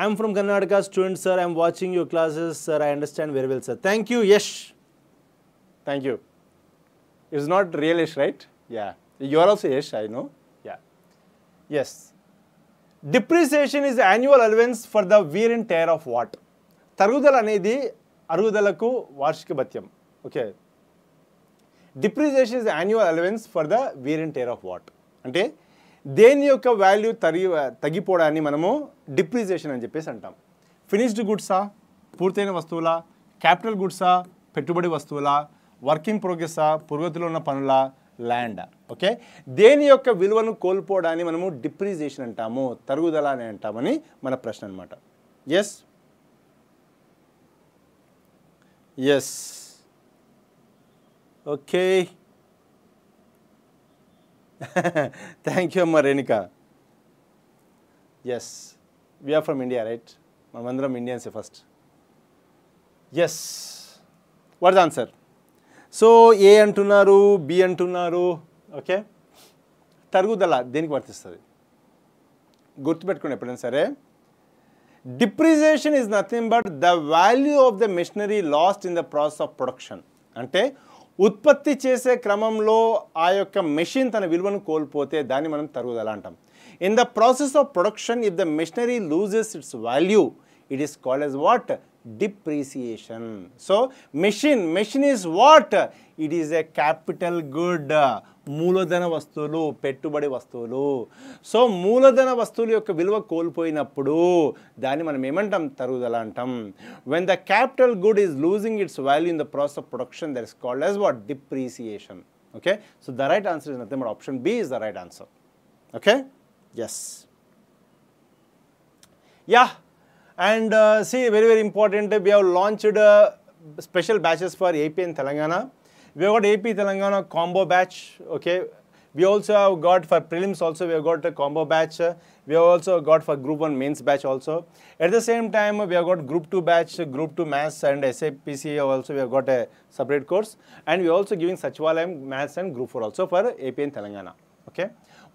I'm from Karnataka student, sir. I'm watching your classes, sir. I understand very well, sir. Thank you, Yes. Thank you. It's not real Yash, right? Yeah. You are also Yash, I know. Yeah. Yes. Depreciation is annual allowance for the wear and tear of what తరుగుదల అనేది అరుగుదలకు వార్షిక భత్యం okay depreciation is annual allowance for the wear and tear of what అంటే దేని యొక్క value తరి తగ్గిపోవడాన్ని మనము డిప్రిజియేషన్ అని చెప్పేసి అంటాం ఫినిష్డ్ గుడ్సా పూర్తయిన వస్తువులా క్యాపిటల్ గుడ్సా పెట్టుబడి వస్తువులా వర్కింగ్ ప్రోగ్రెస్సా పురోగతిలో ఉన్న పనుల ల్యాండ్ ఓకే దేని యొక్క విలువను కోల్పోవడాన్ని మనము డిప్రిజియేషన్ అంటాము తరుగుదల అని అంటామని మన ప్రశ్న అనమాట yes yes okay thank [LAUGHS] you అమ్మ Renika yes we are from India right మనమందరం ఇండియన్సే first yes what the answer so A అంటున్నారు బి అంటున్నారు ఓకే తరుగుదల దేనికి వర్తిస్తుంది గుర్తుపెట్టుకోండి ఎప్పుడైనా సరే depreciation is nothing but the value of the machinery lost in the process of production అంటే ఉత్పత్తి చేసే క్రమంలో ఆ యొక్క మెషిన్ తన విలువను కోల్పోతే దాన్ని మనం తరుగుదల అంటాం in the process of production if the machinery loses its value it is called as what depreciation. So, machine, machine is what? It is a capital good. మూలధన వస్తువులు పెట్టుబడి వస్తువులు సో మూలధన వస్తువుల యొక్క విలువ కోల్పోయినప్పుడు దాన్ని మనం ఏమంటాం తరుగుదల అంటాం when the capital good is losing its value in the process of production there is called as what depreciation okay so the right answer is nothing but option B is the right answer okay yes yeah And uh, see, very, very important, we have launched uh, special batches for AP and Telangana. We have got AP Telangana combo batch, okay. We also have got for prelims also, we have got a combo batch. We have also got for group 1 mains batch also. At the same time, we have got group 2 batch, group 2 maths and SAPC also, we have got a separate course. And we are also giving Sachwalayam maths and group 4 also for AP and Telangana, okay.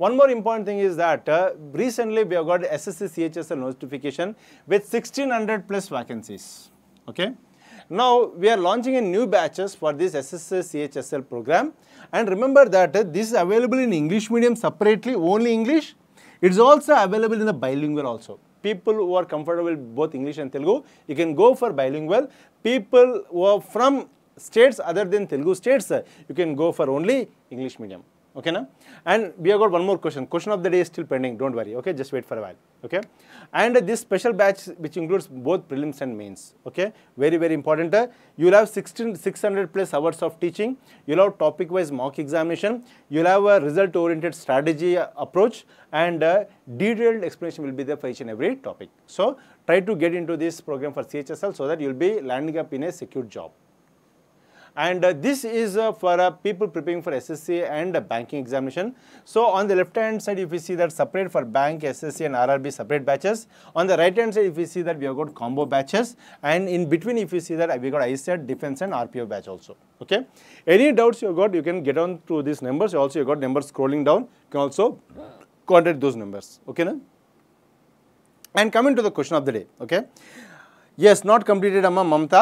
One more important thing is that uh, recently we have got SSC CHSL notification with 1600 plus vacancies. Okay. Now, we are launching a new batches for this SSC CHSL program. And remember that uh, this is available in English medium separately, only English. It's also available in the bilingual also. People who are comfortable with both English and Telugu, you can go for bilingual. People who are from states other than Telugu states, uh, you can go for only English medium okay now and we have got one more question question of the day is still pending don't worry okay just wait for a while okay and uh, this special batch which includes both prelims and mains okay very very important uh, you'll have 16 600 plus hours of teaching you'll have topic wise mock examination you'll have a result oriented strategy uh, approach and uh, detailed explanation will be there for each and every topic so try to get into this program for chsl so that you'll be landing up in a secure job and uh, this is uh, for uh, people preparing for SSC and banking examination. So on the left hand side if you see that separate for bank, SSC and RRB separate batches. On the right hand side if you see that we have got combo batches and in between if you see that we got ISET, defense and RPO batch also. Okay. Any doubts you got you can get on through these numbers. Also you got numbers scrolling down. You can also contact those numbers. Okay. And coming to the question of the day. Okay. not completed, completed అమ్మ Mamata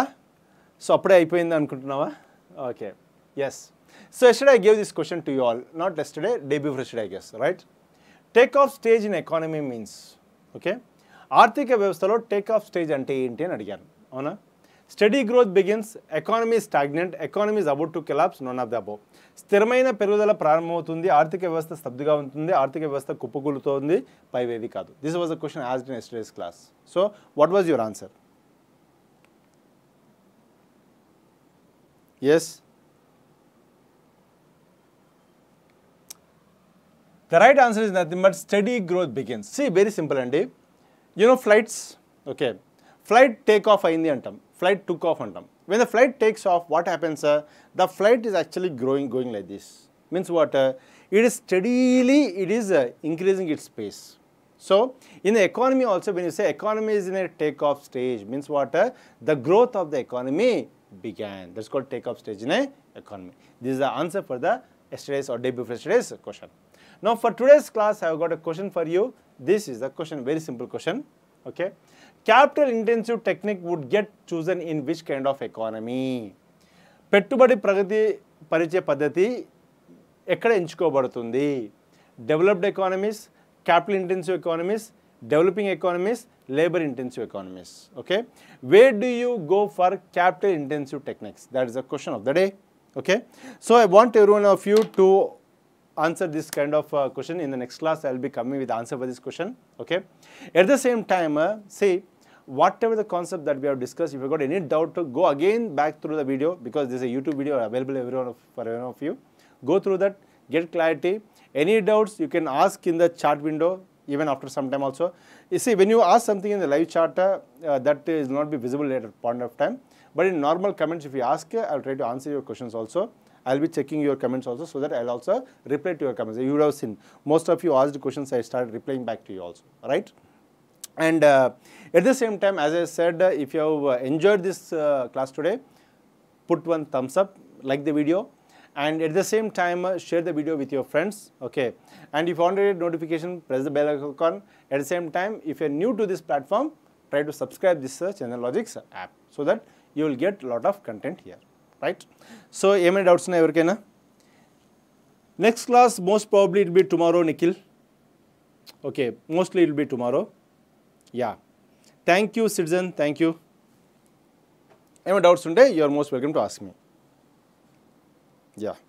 so అప్పుడే అయిపోయింది అనుకుంటున్నావా okay yes so yesterday I gave this question to you all not yesterday day before yesterday, I guess, right? Take off stage in economy means okay ఆర్థిక వ్యవస్థలో take off stage అంటే ఏంటి అని అడిగాను అవునా steady growth begins economy stagnant economies about to collapse none of the above స్థిరమైన పెరుగుదల ప్రారంభమవుతుంది ఆర్థిక వ్యవస్థ స్తబ్దిగా ఉంటుంది ఆర్థిక వ్యవస్థ కుప్పకూలుతోంది పైవేవి కాదు this was a question as in yesterday's class so what was your answer Yes. The right answer is nothing but steady growth begins. See, very simple, Andy. You know flights, okay. Flight take off in the antam. Flight took off antam. When the flight takes off, what happens? the flight is actually growing, going like this. Means what? Uh, it is steadily, it is uh, increasing its pace. So, in the economy also, when you say economy is in a take off stage, means what? Uh, the growth of the economy began. That's called take-up stage in a economy. This is the answer for the yesterday's or day before yesterday's question. Now for today's class, I have got a question for you. This is the question, very simple question. Okay. Capital intensive technique would get chosen in which kind of economy? పెట్టుబడి ప్రగతి పరిచే పద్ధతి ఎక్కడ ఎంచుకోబడుతుంది developed economies capital intensive economies developing economies labor intensive economies. Okay. Where do you go for capital intensive techniques? That is the question of the day. Okay. So, I want everyone of you to answer this kind of uh, question. In the next class, I will be coming with the answer for this question. Okay. At the same time, uh, see, whatever the concept that we have discussed, if you got any doubt, go again back through the video because this is a YouTube video available everyone of, for everyone of you. Go through that, get clarity. Any doubts, you can ask in the chat window even after some time also. You see, when you ask something in the live chat, uh, that is not be visible at a point of time. But in normal comments, if you ask, uh, I'll try to answer your questions also. I'll be checking your comments also so that I'll also reply to your comments. You would have seen most of you asked questions, I started replying back to you also, right? And uh, at the same time, as I said, uh, if you have uh, enjoyed this uh, class today, put one thumbs up, like the video, and at the same time uh, share the video with your friends okay and if you want to get notification press the bell icon at the same time if you're new to this platform try to subscribe this uh, channel logics uh, app so that you will get lot of content here right so any doubts na everkaina next class most probably it will be tomorrow nikhil okay mostly it will be tomorrow yeah thank you citizen thank you any doubts today? you are most welcome to ask me yeah.